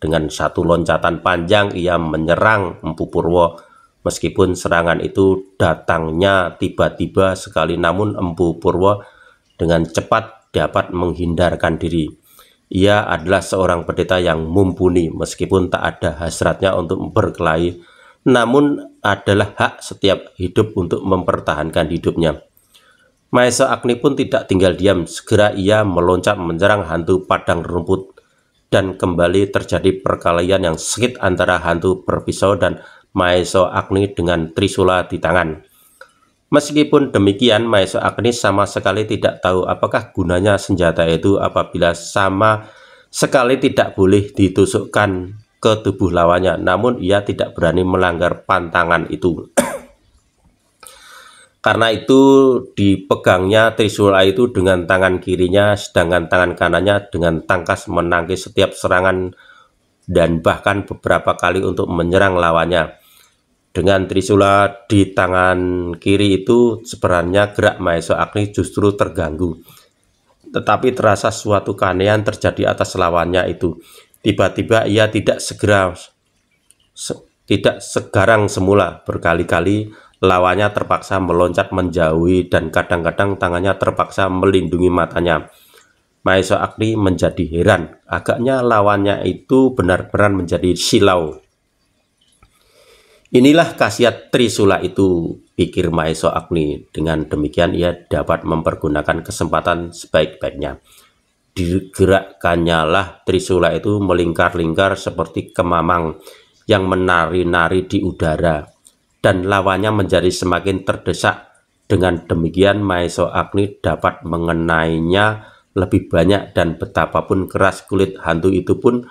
Speaker 1: Dengan satu loncatan panjang ia menyerang Empu Purwo. Meskipun serangan itu datangnya tiba-tiba sekali namun Empu Purwo dengan cepat dapat menghindarkan diri. Ia adalah seorang pendeta yang mumpuni meskipun tak ada hasratnya untuk berkelahi namun adalah hak setiap hidup untuk mempertahankan hidupnya. Maesa Agni pun tidak tinggal diam, segera ia meloncat menyerang hantu padang rumput dan kembali terjadi perkelahian yang sengit antara hantu berpisau dan Maeso Agni dengan Trisula di tangan. Meskipun demikian, Maeso Agni sama sekali tidak tahu apakah gunanya senjata itu apabila sama sekali tidak boleh ditusukkan ke tubuh lawannya, namun ia tidak berani melanggar pantangan itu. Karena itu dipegangnya Trisula itu dengan tangan kirinya sedangkan tangan kanannya dengan tangkas menangkis setiap serangan dan bahkan beberapa kali untuk menyerang lawannya. Dengan Trisula di tangan kiri itu sebenarnya gerak Maeso Agni justru terganggu. Tetapi terasa suatu keanehan terjadi atas lawannya itu. Tiba-tiba ia tidak segera se, tidak segarang semula berkali-kali lawannya terpaksa meloncat menjauhi dan kadang-kadang tangannya terpaksa melindungi matanya. Maeso Akni menjadi heran, agaknya lawannya itu benar-benar menjadi silau. Inilah khasiat Trisula itu, pikir Maeso Agni. Dengan demikian ia dapat mempergunakan kesempatan sebaik-baiknya. Digerakkannya lah Trisula itu melingkar-lingkar seperti kemamang yang menari-nari di udara dan lawannya menjadi semakin terdesak. Dengan demikian Maeso Agni dapat mengenainya lebih banyak dan betapapun keras kulit hantu itu pun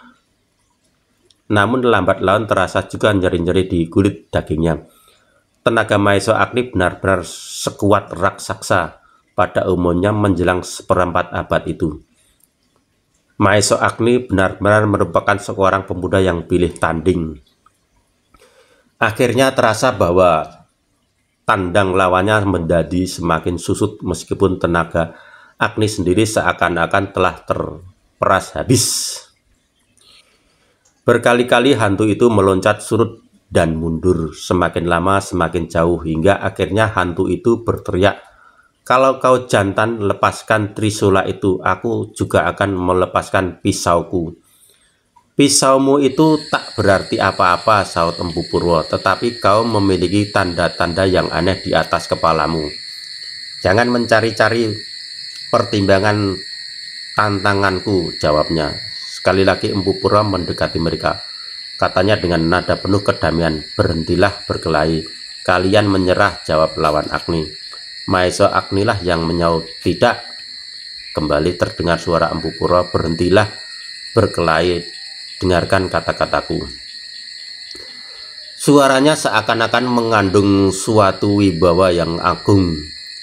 Speaker 1: namun lambat laun terasa juga nyeri-nyeri di kulit dagingnya. Tenaga Maeso Agni benar-benar sekuat raksasa pada umumnya menjelang seperempat abad itu. Maeso Agni benar-benar merupakan seorang pemuda yang pilih tanding. Akhirnya terasa bahwa tandang lawannya menjadi semakin susut meskipun tenaga Agni sendiri seakan-akan telah terperas habis. Berkali-kali hantu itu meloncat surut dan mundur semakin lama semakin jauh hingga akhirnya hantu itu berteriak kalau kau jantan lepaskan trisula itu, aku juga akan melepaskan pisauku. Pisaumu itu tak berarti apa-apa, saut Empu Purwo, tetapi kau memiliki tanda-tanda yang aneh di atas kepalamu. Jangan mencari-cari pertimbangan tantanganku, jawabnya. Sekali lagi Empu Purwo mendekati mereka. Katanya dengan nada penuh kedamaian, berhentilah berkelahi. Kalian menyerah, jawab lawan Agni. Maeso Agnilah yang menyaut, tidak. Kembali terdengar suara Empu Purwo, berhentilah berkelahi dengarkan kata-kataku. Suaranya seakan-akan mengandung suatu wibawa yang agung.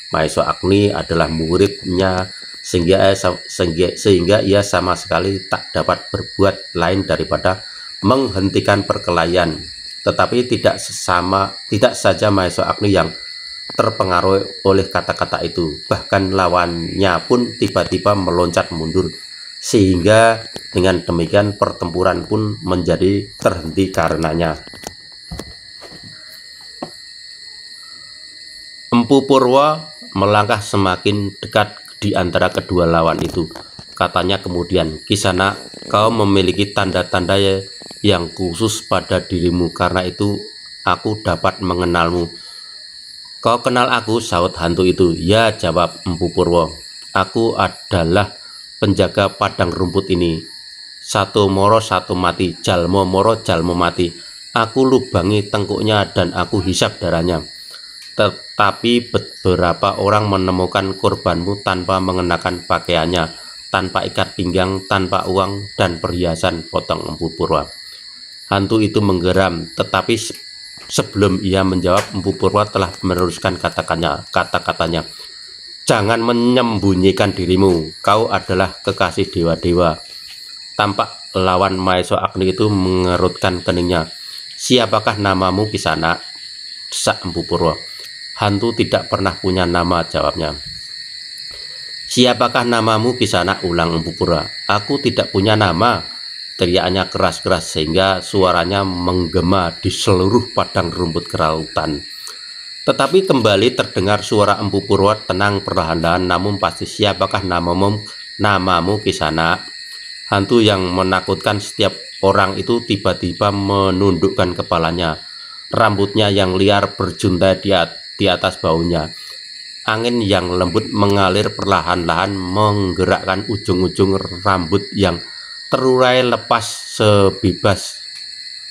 Speaker 1: Maeso Agni adalah muridnya sehingga, sehingga, sehingga ia sama sekali tak dapat berbuat lain daripada menghentikan perkelahian. Tetapi tidak sesama tidak saja Maeso Agni yang terpengaruh oleh kata-kata itu. Bahkan lawannya pun tiba-tiba meloncat mundur sehingga dengan demikian pertempuran pun menjadi terhenti karenanya. Empu Purwo melangkah semakin dekat di antara kedua lawan itu. Katanya kemudian, Kisana, kau memiliki tanda-tanda ya, yang khusus pada dirimu, karena itu aku dapat mengenalmu. Kau kenal aku, sahut hantu itu. Ya, jawab Empu Purwo. Aku adalah penjaga padang rumput ini. Satu moro satu mati, jalmo moro jalmo mati. Aku lubangi tengkuknya dan aku hisap darahnya. Tetapi beberapa orang menemukan korbanmu tanpa mengenakan pakaiannya, tanpa ikat pinggang, tanpa uang, dan perhiasan potong empu purwa. Hantu itu menggeram, tetapi sebelum ia menjawab, empu purwa telah meneruskan kata-katanya. Jangan menyembunyikan dirimu, kau adalah kekasih dewa-dewa. Tampak lawan Maeso Agni itu mengerutkan keningnya. Siapakah namamu kisana? Desak Empu Purwo. Hantu tidak pernah punya nama jawabnya. Siapakah namamu kisana? Ulang Empu Purwo. Aku tidak punya nama. Teriaknya keras-keras sehingga suaranya menggema di seluruh padang rumput kerautan. Tetapi kembali terdengar suara Empu Purwa tenang perlahan-lahan namun pasti siapakah namamu, namamu kisana. Hantu yang menakutkan setiap orang itu tiba-tiba menundukkan kepalanya. Rambutnya yang liar berjuntai di, di atas baunya. Angin yang lembut mengalir perlahan-lahan menggerakkan ujung-ujung rambut yang terurai lepas sebebas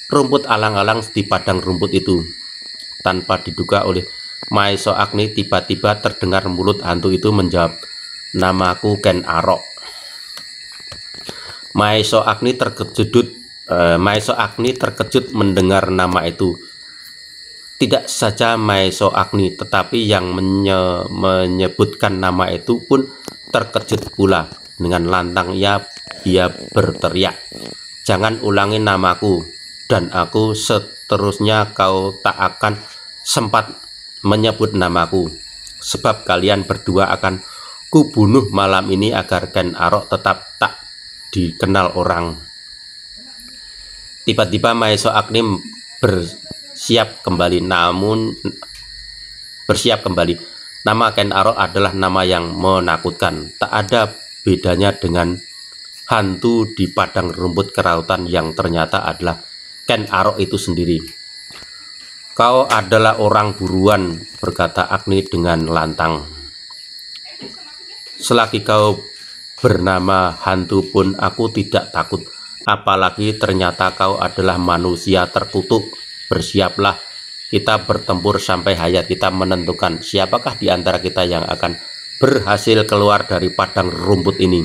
Speaker 1: rumput alang-alang di padang rumput itu tanpa diduga oleh Maiso Agni tiba-tiba terdengar mulut hantu itu menjawab, "Namaku Ken Arok." Maiso Agni terkejut eh, Maiso Agni terkejut mendengar nama itu. Tidak saja Maiso Agni, tetapi yang menye menyebutkan nama itu pun terkejut pula. Dengan lantang ia ia berteriak, "Jangan ulangi namaku dan aku seterusnya kau tak akan sempat menyebut namaku, sebab kalian berdua akan kubunuh malam ini agar Ken Arok tetap tak dikenal orang. Tiba-tiba Maeso Agnim bersiap kembali, namun bersiap kembali. Nama Ken Arok adalah nama yang menakutkan. Tak ada bedanya dengan hantu di padang rumput kerautan yang ternyata adalah Ken Arok itu sendiri. Kau adalah orang buruan, berkata Agni dengan lantang. Selagi kau bernama hantu pun aku tidak takut, apalagi ternyata kau adalah manusia terkutuk. Bersiaplah, kita bertempur sampai hayat kita menentukan siapakah di antara kita yang akan berhasil keluar dari padang rumput ini.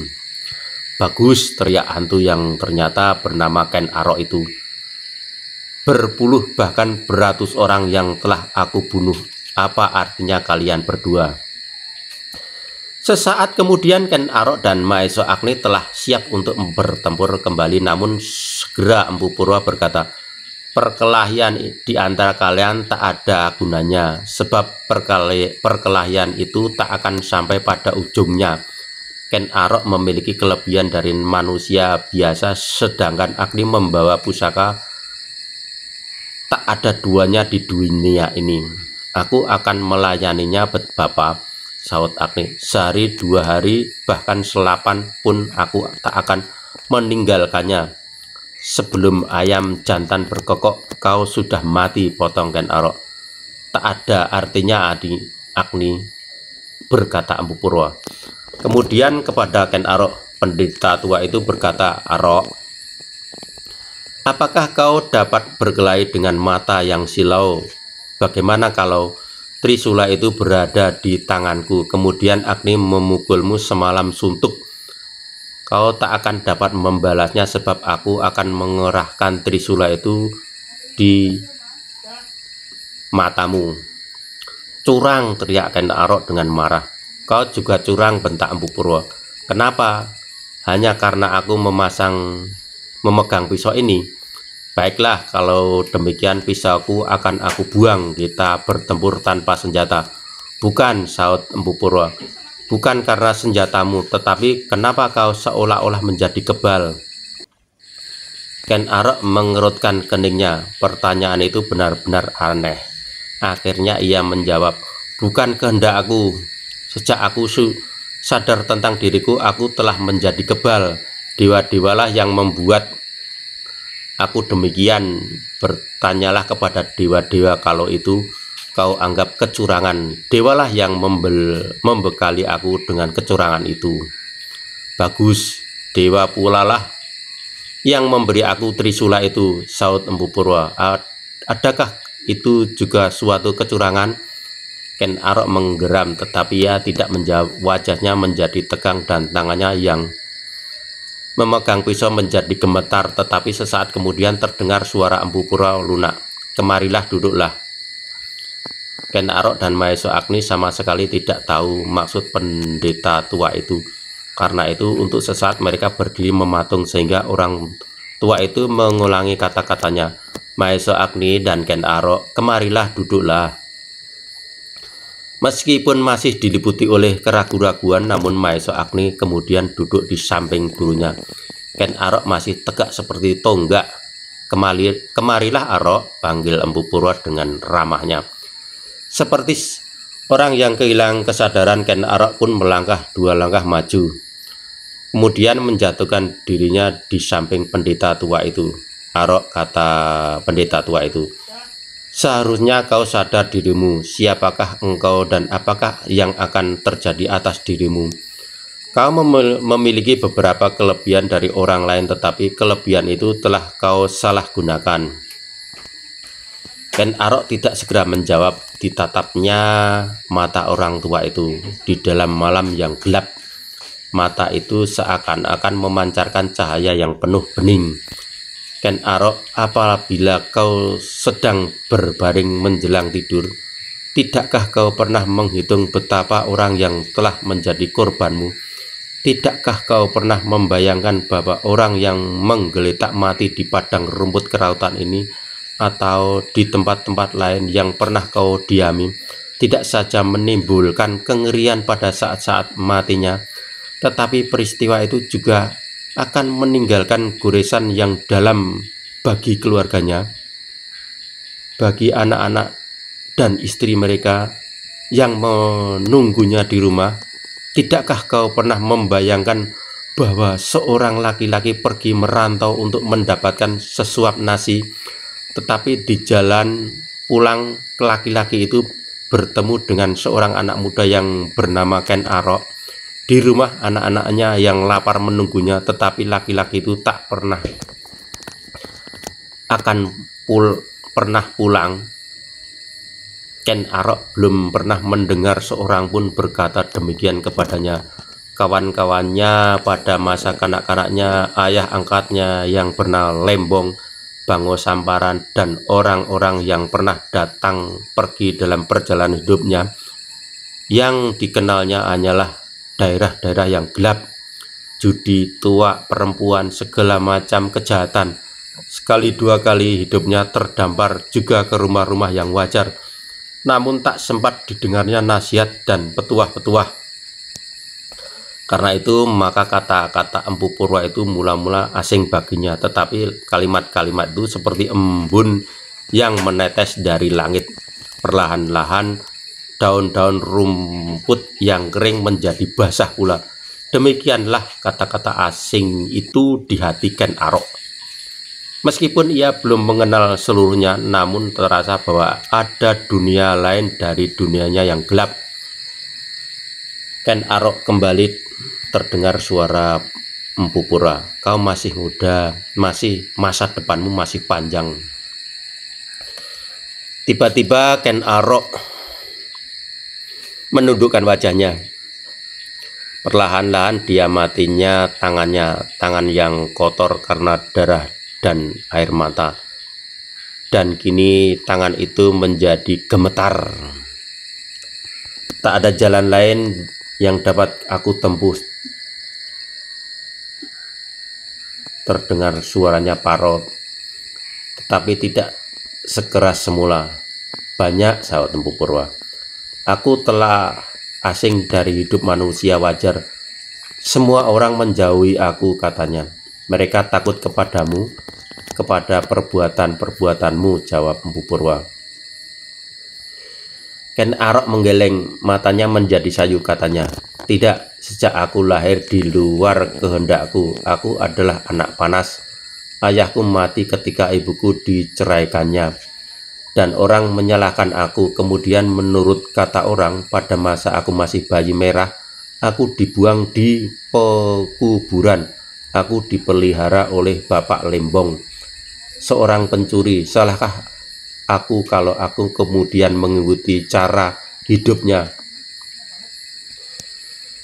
Speaker 1: Bagus, teriak hantu yang ternyata bernama Ken Arok itu berpuluh bahkan beratus orang yang telah aku bunuh. Apa artinya kalian berdua? Sesaat kemudian Ken Arok dan Maeso Agni telah siap untuk bertempur kembali namun segera Empu Purwa berkata, perkelahian di antara kalian tak ada gunanya sebab perkelahian itu tak akan sampai pada ujungnya. Ken Arok memiliki kelebihan dari manusia biasa sedangkan Agni membawa pusaka tak ada duanya di dunia ini. Aku akan melayaninya Bapak Saud Agni. Sehari, dua hari, bahkan selapan pun aku tak akan meninggalkannya. Sebelum ayam jantan berkokok, kau sudah mati potong Ken Arok. Tak ada artinya Adi Agni berkata Ambu Purwa. Kemudian kepada Ken Arok, pendeta tua itu berkata, Arok, Apakah kau dapat berkelahi dengan mata yang silau? Bagaimana kalau Trisula itu berada di tanganku, kemudian Agni memukulmu semalam suntuk? Kau tak akan dapat membalasnya sebab aku akan mengerahkan Trisula itu di matamu. Curang, teriak Ken Arok dengan marah. Kau juga curang, bentak Empu Purwo. Kenapa? Hanya karena aku memasang memegang pisau ini baiklah kalau demikian pisauku akan aku buang kita bertempur tanpa senjata bukan saut Empu Purwa bukan karena senjatamu tetapi kenapa kau seolah-olah menjadi kebal Ken Arok mengerutkan keningnya pertanyaan itu benar-benar aneh akhirnya ia menjawab bukan kehendak aku sejak aku sadar tentang diriku aku telah menjadi kebal Dewa-dewalah yang membuat aku demikian. Bertanyalah kepada dewa-dewa kalau itu kau anggap kecurangan. Dewalah yang membel, membekali aku dengan kecurangan itu. Bagus, dewa pula lah yang memberi aku trisula itu, saut Empu Purwa. Adakah itu juga suatu kecurangan? Ken Arok menggeram, tetapi ia tidak menjawab. Wajahnya menjadi tegang dan tangannya yang memegang pisau menjadi gemetar, tetapi sesaat kemudian terdengar suara Empu Pura lunak. Kemarilah duduklah. Ken Arok dan Maeso Agni sama sekali tidak tahu maksud pendeta tua itu. Karena itu untuk sesaat mereka berdiri mematung sehingga orang tua itu mengulangi kata-katanya. Maeso Agni dan Ken Arok, kemarilah duduklah. Meskipun masih diliputi oleh keraguan-raguan, namun Maeso Agni kemudian duduk di samping gurunya. Ken Arok masih tegak seperti tonggak. Kemali, kemarilah Arok, panggil Empu Purwa dengan ramahnya. Seperti orang yang kehilangan kesadaran, Ken Arok pun melangkah dua langkah maju. Kemudian menjatuhkan dirinya di samping pendeta tua itu. Arok kata pendeta tua itu, Seharusnya kau sadar dirimu, siapakah engkau dan apakah yang akan terjadi atas dirimu. Kau memiliki beberapa kelebihan dari orang lain tetapi kelebihan itu telah kau salah gunakan. Ken Arok tidak segera menjawab ditatapnya mata orang tua itu di dalam malam yang gelap. Mata itu seakan-akan memancarkan cahaya yang penuh bening Ken Arok, apabila kau sedang berbaring menjelang tidur, tidakkah kau pernah menghitung betapa orang yang telah menjadi korbanmu? Tidakkah kau pernah membayangkan bahwa orang yang menggeletak mati di padang rumput kerautan ini atau di tempat-tempat lain yang pernah kau diami tidak saja menimbulkan kengerian pada saat-saat matinya, tetapi peristiwa itu juga akan meninggalkan goresan yang dalam bagi keluarganya, bagi anak-anak dan istri mereka yang menunggunya di rumah. Tidakkah kau pernah membayangkan bahwa seorang laki-laki pergi merantau untuk mendapatkan sesuap nasi, tetapi di jalan pulang laki-laki itu bertemu dengan seorang anak muda yang bernama Ken Arok di rumah anak-anaknya yang lapar menunggunya tetapi laki-laki itu tak pernah akan pul pernah pulang Ken Arok belum pernah mendengar seorang pun berkata demikian kepadanya kawan-kawannya pada masa kanak-kanaknya ayah angkatnya yang pernah lembong Bango Samparan dan orang-orang yang pernah datang pergi dalam perjalanan hidupnya yang dikenalnya hanyalah daerah-daerah yang gelap, judi, tua, perempuan, segala macam kejahatan. Sekali dua kali hidupnya terdampar juga ke rumah-rumah yang wajar, namun tak sempat didengarnya nasihat dan petuah-petuah. Karena itu maka kata-kata Empu Purwa itu mula-mula asing baginya Tetapi kalimat-kalimat itu seperti embun yang menetes dari langit Perlahan-lahan daun-daun rumput yang kering menjadi basah pula. Demikianlah kata-kata asing itu di hati Ken Arok. Meskipun ia belum mengenal seluruhnya, namun terasa bahwa ada dunia lain dari dunianya yang gelap. Ken Arok kembali terdengar suara Empu Pura. Kau masih muda, masih masa depanmu masih panjang. Tiba-tiba Ken Arok menundukkan wajahnya. Perlahan-lahan dia matinya tangannya, tangan yang kotor karena darah dan air mata. Dan kini tangan itu menjadi gemetar. Tak ada jalan lain yang dapat aku tempuh. Terdengar suaranya parot, tetapi tidak sekeras semula. Banyak, sahabat tempuh Purwa. Aku telah asing dari hidup manusia wajar. Semua orang menjauhi aku, katanya. Mereka takut kepadamu, kepada perbuatan-perbuatanmu, jawab Mpu Purwa. Ken Arok menggeleng, matanya menjadi sayu katanya. Tidak, sejak aku lahir di luar kehendakku, aku adalah anak panas. Ayahku mati ketika ibuku diceraikannya dan orang menyalahkan aku kemudian menurut kata orang pada masa aku masih bayi merah aku dibuang di pekuburan aku dipelihara oleh Bapak Lembong seorang pencuri salahkah aku kalau aku kemudian mengikuti cara hidupnya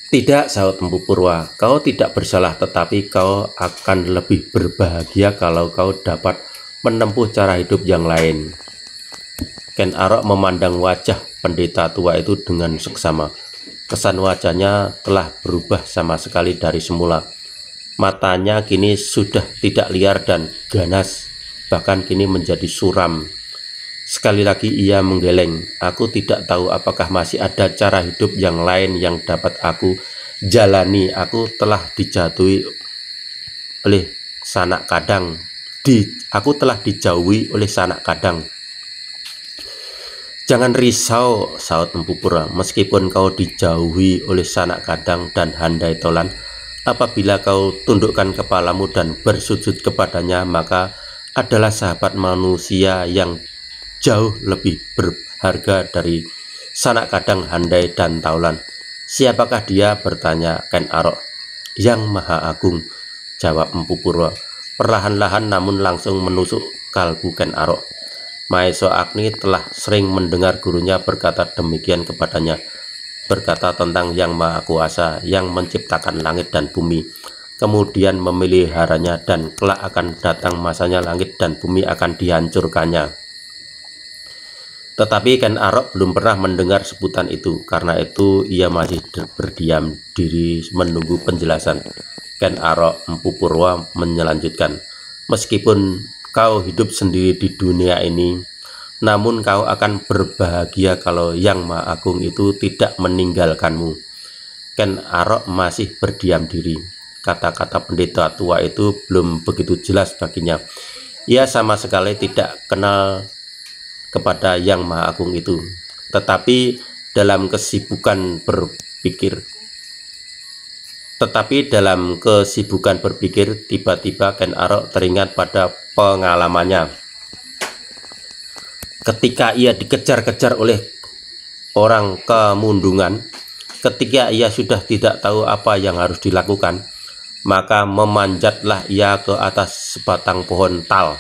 Speaker 1: tidak, sahabat Empu Purwa, kau tidak bersalah tetapi kau akan lebih berbahagia kalau kau dapat menempuh cara hidup yang lain. Ken Arok memandang wajah pendeta tua itu dengan seksama. Kesan wajahnya telah berubah sama sekali dari semula. Matanya kini sudah tidak liar dan ganas, bahkan kini menjadi suram. Sekali lagi ia menggeleng, aku tidak tahu apakah masih ada cara hidup yang lain yang dapat aku jalani. Aku telah dijatuhi oleh sanak kadang, di, aku telah dijauhi oleh sanak kadang Jangan risau, saut Empupura, meskipun kau dijauhi oleh sanak kadang dan handai tolan, apabila kau tundukkan kepalamu dan bersujud kepadanya, maka adalah sahabat manusia yang jauh lebih berharga dari sanak kadang handai dan taulan. Siapakah dia? bertanya Ken Arok. Yang Maha Agung, jawab Empupura, perlahan-lahan namun langsung menusuk kalbu Ken Arok. Maeso Agni telah sering mendengar gurunya berkata demikian kepadanya, berkata tentang Yang Maha Kuasa yang menciptakan langit dan bumi, kemudian memeliharanya dan kelak akan datang masanya langit dan bumi akan dihancurkannya. Tetapi Ken Arok belum pernah mendengar sebutan itu, karena itu ia masih berdiam diri menunggu penjelasan. Ken Arok mpu Purwa menyelanjutkan, meskipun kau hidup sendiri di dunia ini, namun kau akan berbahagia kalau Yang Maha Agung itu tidak meninggalkanmu. Ken Arok masih berdiam diri. Kata-kata pendeta tua itu belum begitu jelas baginya. Ia sama sekali tidak kenal kepada Yang Maha Agung itu. Tetapi dalam kesibukan berpikir tetapi dalam kesibukan berpikir, tiba-tiba Ken Arok teringat pada pengalamannya. Ketika ia dikejar-kejar oleh orang kemundungan, ketika ia sudah tidak tahu apa yang harus dilakukan, maka memanjatlah ia ke atas sebatang pohon tal.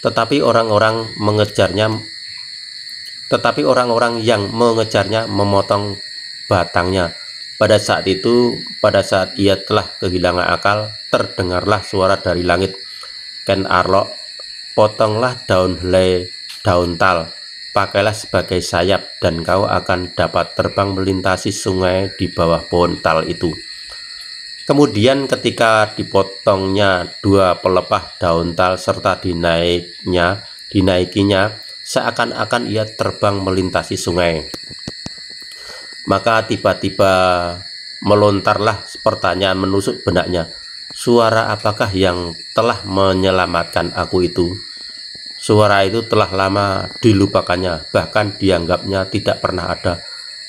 Speaker 1: Tetapi orang-orang mengejarnya tetapi orang-orang yang mengejarnya memotong batangnya pada saat itu, pada saat ia telah kehilangan akal, terdengarlah suara dari langit. Ken Arlok, potonglah daun helai, daun tal, pakailah sebagai sayap dan kau akan dapat terbang melintasi sungai di bawah pohon tal itu. Kemudian ketika dipotongnya dua pelepah daun tal serta dinaiknya, dinaikinya, seakan-akan ia terbang melintasi sungai. Maka tiba-tiba melontarlah pertanyaan menusuk benaknya. Suara apakah yang telah menyelamatkan aku itu? Suara itu telah lama dilupakannya, bahkan dianggapnya tidak pernah ada.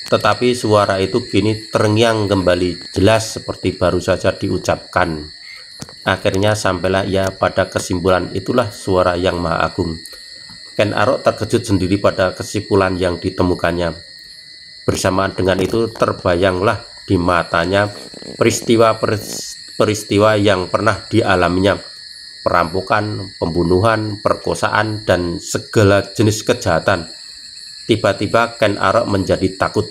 Speaker 1: Tetapi suara itu kini terngiang kembali, jelas seperti baru saja diucapkan. Akhirnya sampailah ia pada kesimpulan itulah suara yang maha agung. Ken Arok terkejut sendiri pada kesimpulan yang ditemukannya. Bersamaan dengan itu terbayanglah di matanya peristiwa-peristiwa yang pernah dialaminya. Perampokan, pembunuhan, perkosaan, dan segala jenis kejahatan. Tiba-tiba Ken Arok menjadi takut.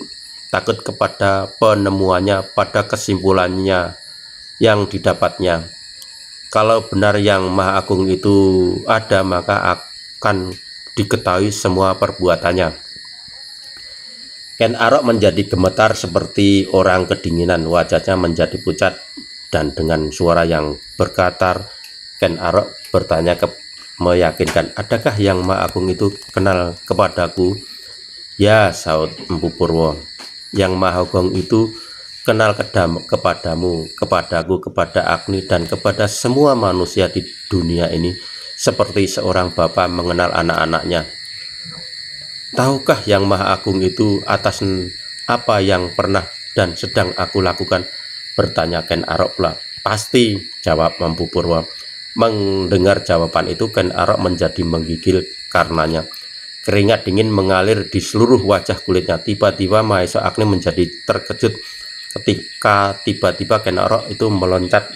Speaker 1: Takut kepada penemuannya pada kesimpulannya yang didapatnya. Kalau benar yang Maha Agung itu ada, maka akan diketahui semua perbuatannya. Ken Arok menjadi gemetar seperti orang kedinginan, wajahnya menjadi pucat dan dengan suara yang berkatar, Ken Arok bertanya ke meyakinkan, adakah yang Ma Agung itu kenal kepadaku? Ya, saud Empu Purwo, yang Maha Agung itu kenal kedam, kepadamu, kepadaku, kepada Agni, dan kepada semua manusia di dunia ini, seperti seorang bapak mengenal anak-anaknya Tahukah yang Maha Agung itu atas apa yang pernah dan sedang aku lakukan? Bertanya Ken Arok pula. Pasti, jawab Mampu Purwa. Mendengar jawaban itu, Ken Arok menjadi menggigil karenanya. Keringat dingin mengalir di seluruh wajah kulitnya. Tiba-tiba Mahesa Agni menjadi terkejut ketika tiba-tiba Ken Arok itu meloncat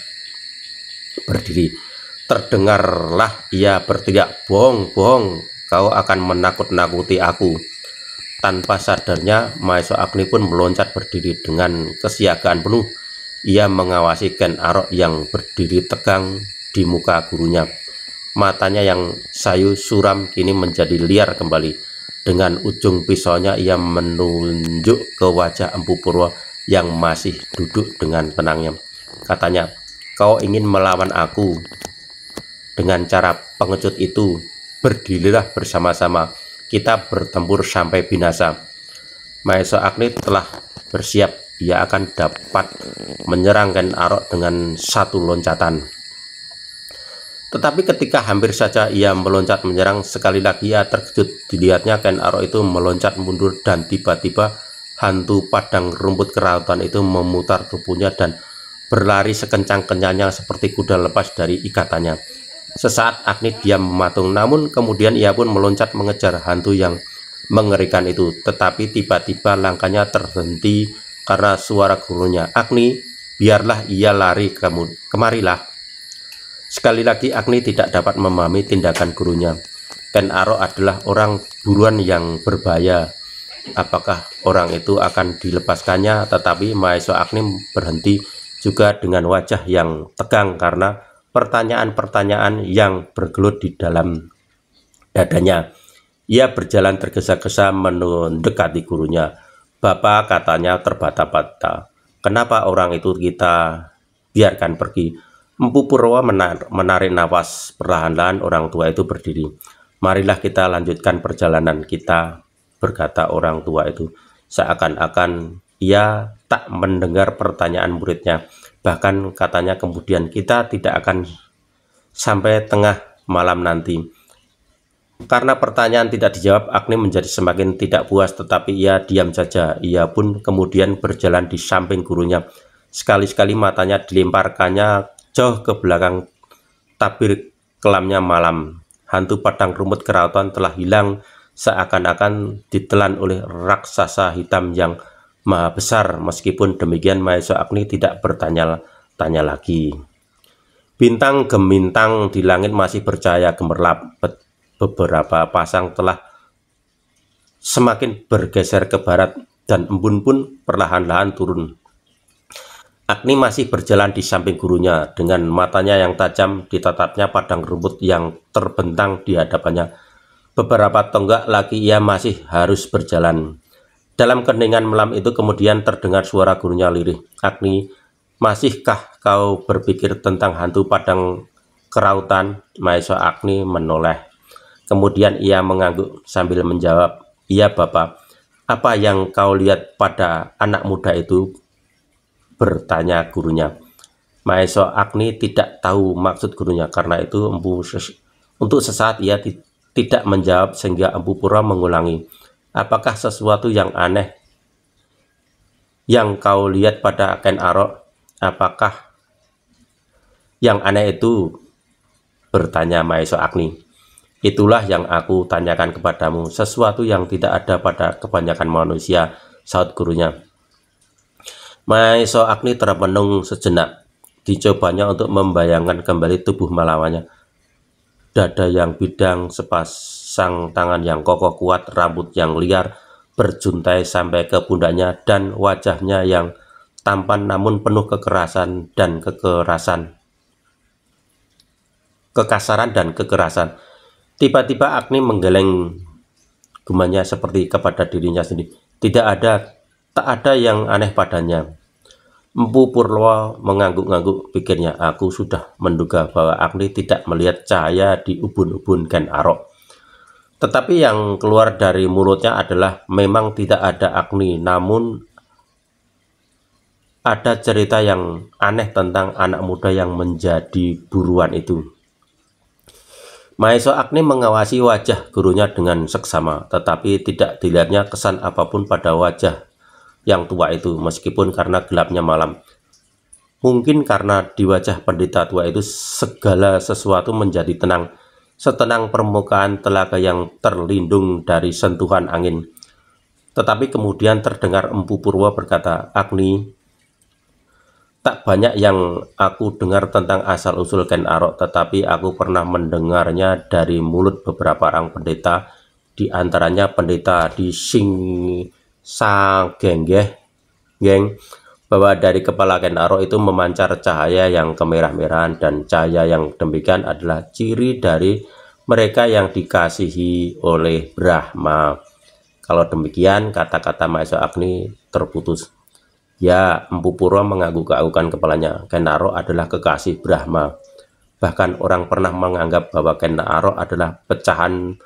Speaker 1: berdiri. Terdengarlah ia berteriak, bohong, bohong, kau akan menakut-nakuti aku. Tanpa sadarnya, Maeso Agni pun meloncat berdiri dengan kesiagaan penuh. Ia mengawasi Ken Arok yang berdiri tegang di muka gurunya. Matanya yang sayu suram kini menjadi liar kembali. Dengan ujung pisaunya ia menunjuk ke wajah Empu Purwo yang masih duduk dengan tenangnya. Katanya, kau ingin melawan aku dengan cara pengecut itu berdirilah bersama-sama, kita bertempur sampai binasa. Maeso Agni telah bersiap, ia akan dapat menyerang Ken Arok dengan satu loncatan. Tetapi ketika hampir saja ia meloncat menyerang, sekali lagi ia terkejut dilihatnya Ken Arok itu meloncat mundur dan tiba-tiba hantu padang rumput kerautan itu memutar tubuhnya dan berlari sekencang-kencangnya seperti kuda lepas dari ikatannya. Sesaat Agni diam mematung, namun kemudian ia pun meloncat mengejar hantu yang mengerikan itu. Tetapi tiba-tiba langkahnya terhenti karena suara gurunya, Agni, biarlah ia lari kamu, kemarilah. Sekali lagi Agni tidak dapat memahami tindakan gurunya. Ken Aro adalah orang buruan yang berbahaya. Apakah orang itu akan dilepaskannya? Tetapi Maeso Agni berhenti juga dengan wajah yang tegang karena pertanyaan-pertanyaan yang bergelut di dalam dadanya. Ia berjalan tergesa-gesa mendekati gurunya. Bapak katanya terbata-bata. Kenapa orang itu kita biarkan pergi? Empu Purwa menar menarik nafas perlahan-lahan orang tua itu berdiri. Marilah kita lanjutkan perjalanan kita, berkata orang tua itu. Seakan-akan ia tak mendengar pertanyaan muridnya. Bahkan katanya kemudian kita tidak akan sampai tengah malam nanti. Karena pertanyaan tidak dijawab, Agni menjadi semakin tidak puas, tetapi ia diam saja. Ia pun kemudian berjalan di samping gurunya. Sekali-sekali matanya dilemparkannya jauh ke belakang tabir kelamnya malam. Hantu padang rumput keraton telah hilang seakan-akan ditelan oleh raksasa hitam yang Maha Besar. Meskipun demikian Maesa Agni tidak bertanya-tanya lagi. Bintang gemintang di langit masih bercahaya gemerlap. Beberapa pasang telah semakin bergeser ke barat dan embun pun perlahan-lahan turun. Agni masih berjalan di samping gurunya dengan matanya yang tajam ditatapnya padang rumput yang terbentang di hadapannya. Beberapa tonggak lagi ia masih harus berjalan. Dalam keningan melam itu kemudian terdengar suara gurunya lirih. Agni, masihkah kau berpikir tentang hantu padang kerautan? Maiso Agni menoleh. Kemudian ia mengangguk sambil menjawab, Iya Bapak, apa yang kau lihat pada anak muda itu? Bertanya gurunya. Maeso Agni tidak tahu maksud gurunya karena itu empu ses untuk sesaat ia tidak menjawab sehingga Empu Pura mengulangi Apakah sesuatu yang aneh yang kau lihat pada Ken Arok? Apakah yang aneh itu? Bertanya Maeso Agni. Itulah yang aku tanyakan kepadamu, sesuatu yang tidak ada pada kebanyakan manusia, saat gurunya. Maeso Agni terpenung sejenak, dicobanya untuk membayangkan kembali tubuh melawannya. Dada yang bidang sepas sang tangan yang kokoh kuat, rambut yang liar, berjuntai sampai ke pundaknya, dan wajahnya yang tampan namun penuh kekerasan dan kekerasan. Kekasaran dan kekerasan. Tiba-tiba Agni menggeleng gumanya seperti kepada dirinya sendiri. Tidak ada, tak ada yang aneh padanya. Empu Purwa mengangguk-angguk pikirnya, aku sudah menduga bahwa Agni tidak melihat cahaya di ubun-ubun Ken Arok. Tetapi yang keluar dari mulutnya adalah memang tidak ada Agni, namun ada cerita yang aneh tentang anak muda yang menjadi buruan itu. Maeso Agni mengawasi wajah gurunya dengan seksama, tetapi tidak dilihatnya kesan apapun pada wajah yang tua itu, meskipun karena gelapnya malam. Mungkin karena di wajah pendeta tua itu segala sesuatu menjadi tenang, setenang permukaan telaga yang terlindung dari sentuhan angin. Tetapi kemudian terdengar Empu Purwa berkata, Agni, tak banyak yang aku dengar tentang asal-usul Ken Arok, tetapi aku pernah mendengarnya dari mulut beberapa orang pendeta, di antaranya pendeta di Sing Sanggeng, geng, bahwa dari kepala Ken Arok itu memancar cahaya yang kemerah-merahan dan cahaya yang demikian adalah ciri dari mereka yang dikasihi oleh Brahma. Kalau demikian kata-kata Maesha Agni terputus. Ya, Empu Purwa mengagukan agukan kepalanya. Ken Arok adalah kekasih Brahma. Bahkan orang pernah menganggap bahwa Ken Arok adalah pecahan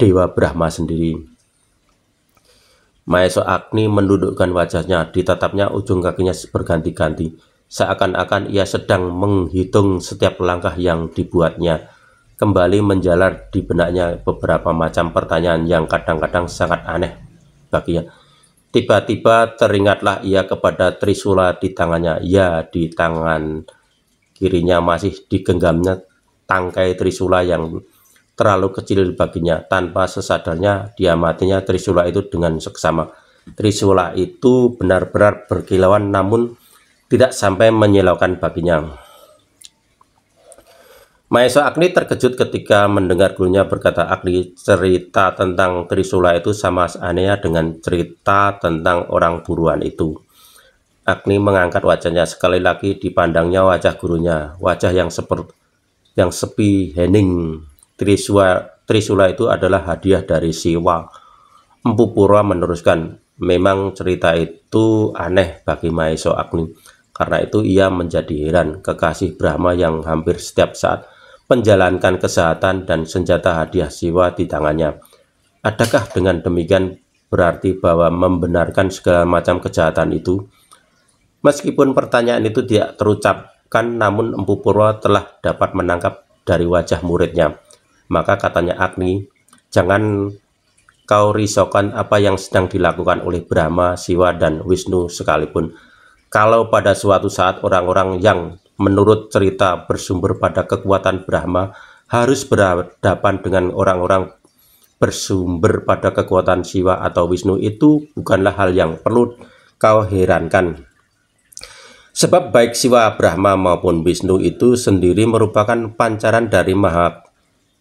Speaker 1: Dewa Brahma sendiri. Maeso Agni mendudukkan wajahnya, ditatapnya ujung kakinya berganti-ganti. Seakan-akan ia sedang menghitung setiap langkah yang dibuatnya. Kembali menjalar di benaknya beberapa macam pertanyaan yang kadang-kadang sangat aneh baginya. Tiba-tiba teringatlah ia kepada Trisula di tangannya. Ya, di tangan kirinya masih digenggamnya tangkai Trisula yang terlalu kecil baginya tanpa sesadarnya dia matinya Trisula itu dengan seksama Trisula itu benar-benar berkilauan namun tidak sampai menyilaukan baginya Mahesa Agni terkejut ketika mendengar gurunya berkata Agni cerita tentang Trisula itu sama anehnya dengan cerita tentang orang buruan itu Agni mengangkat wajahnya sekali lagi dipandangnya wajah gurunya wajah yang seperti yang sepi hening Triswa, Trisula itu adalah hadiah dari Siwa. Empu Pura meneruskan, memang cerita itu aneh bagi Maeso Agni. Karena itu ia menjadi heran kekasih Brahma yang hampir setiap saat menjalankan kesehatan dan senjata hadiah Siwa di tangannya. Adakah dengan demikian berarti bahwa membenarkan segala macam kejahatan itu? Meskipun pertanyaan itu tidak terucapkan, namun Empu Purwa telah dapat menangkap dari wajah muridnya maka katanya Agni, jangan kau risaukan apa yang sedang dilakukan oleh Brahma, Siwa, dan Wisnu sekalipun. Kalau pada suatu saat orang-orang yang menurut cerita bersumber pada kekuatan Brahma harus berhadapan dengan orang-orang bersumber pada kekuatan Siwa atau Wisnu itu bukanlah hal yang perlu kau herankan. Sebab baik Siwa Brahma maupun Wisnu itu sendiri merupakan pancaran dari Maha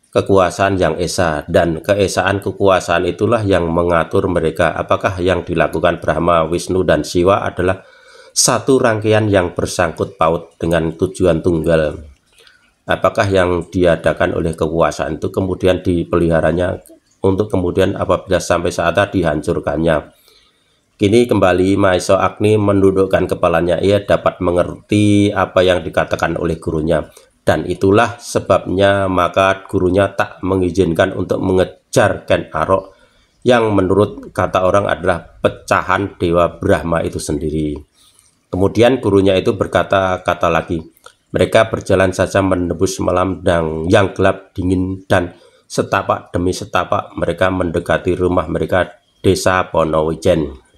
Speaker 1: kekuasaan yang esa dan keesaan kekuasaan itulah yang mengatur mereka apakah yang dilakukan Brahma, Wisnu dan Siwa adalah satu rangkaian yang bersangkut paut dengan tujuan tunggal apakah yang diadakan oleh kekuasaan itu kemudian dipeliharanya untuk kemudian apabila sampai saat dihancurkannya kini kembali Maiso Agni mendudukkan kepalanya ia dapat mengerti apa yang dikatakan oleh gurunya dan itulah sebabnya maka gurunya tak mengizinkan untuk mengejar Ken Arok yang menurut kata orang adalah pecahan Dewa Brahma itu sendiri. Kemudian gurunya itu berkata-kata lagi, mereka berjalan saja menebus malam dan yang gelap dingin dan setapak demi setapak mereka mendekati rumah mereka desa Ponowijen.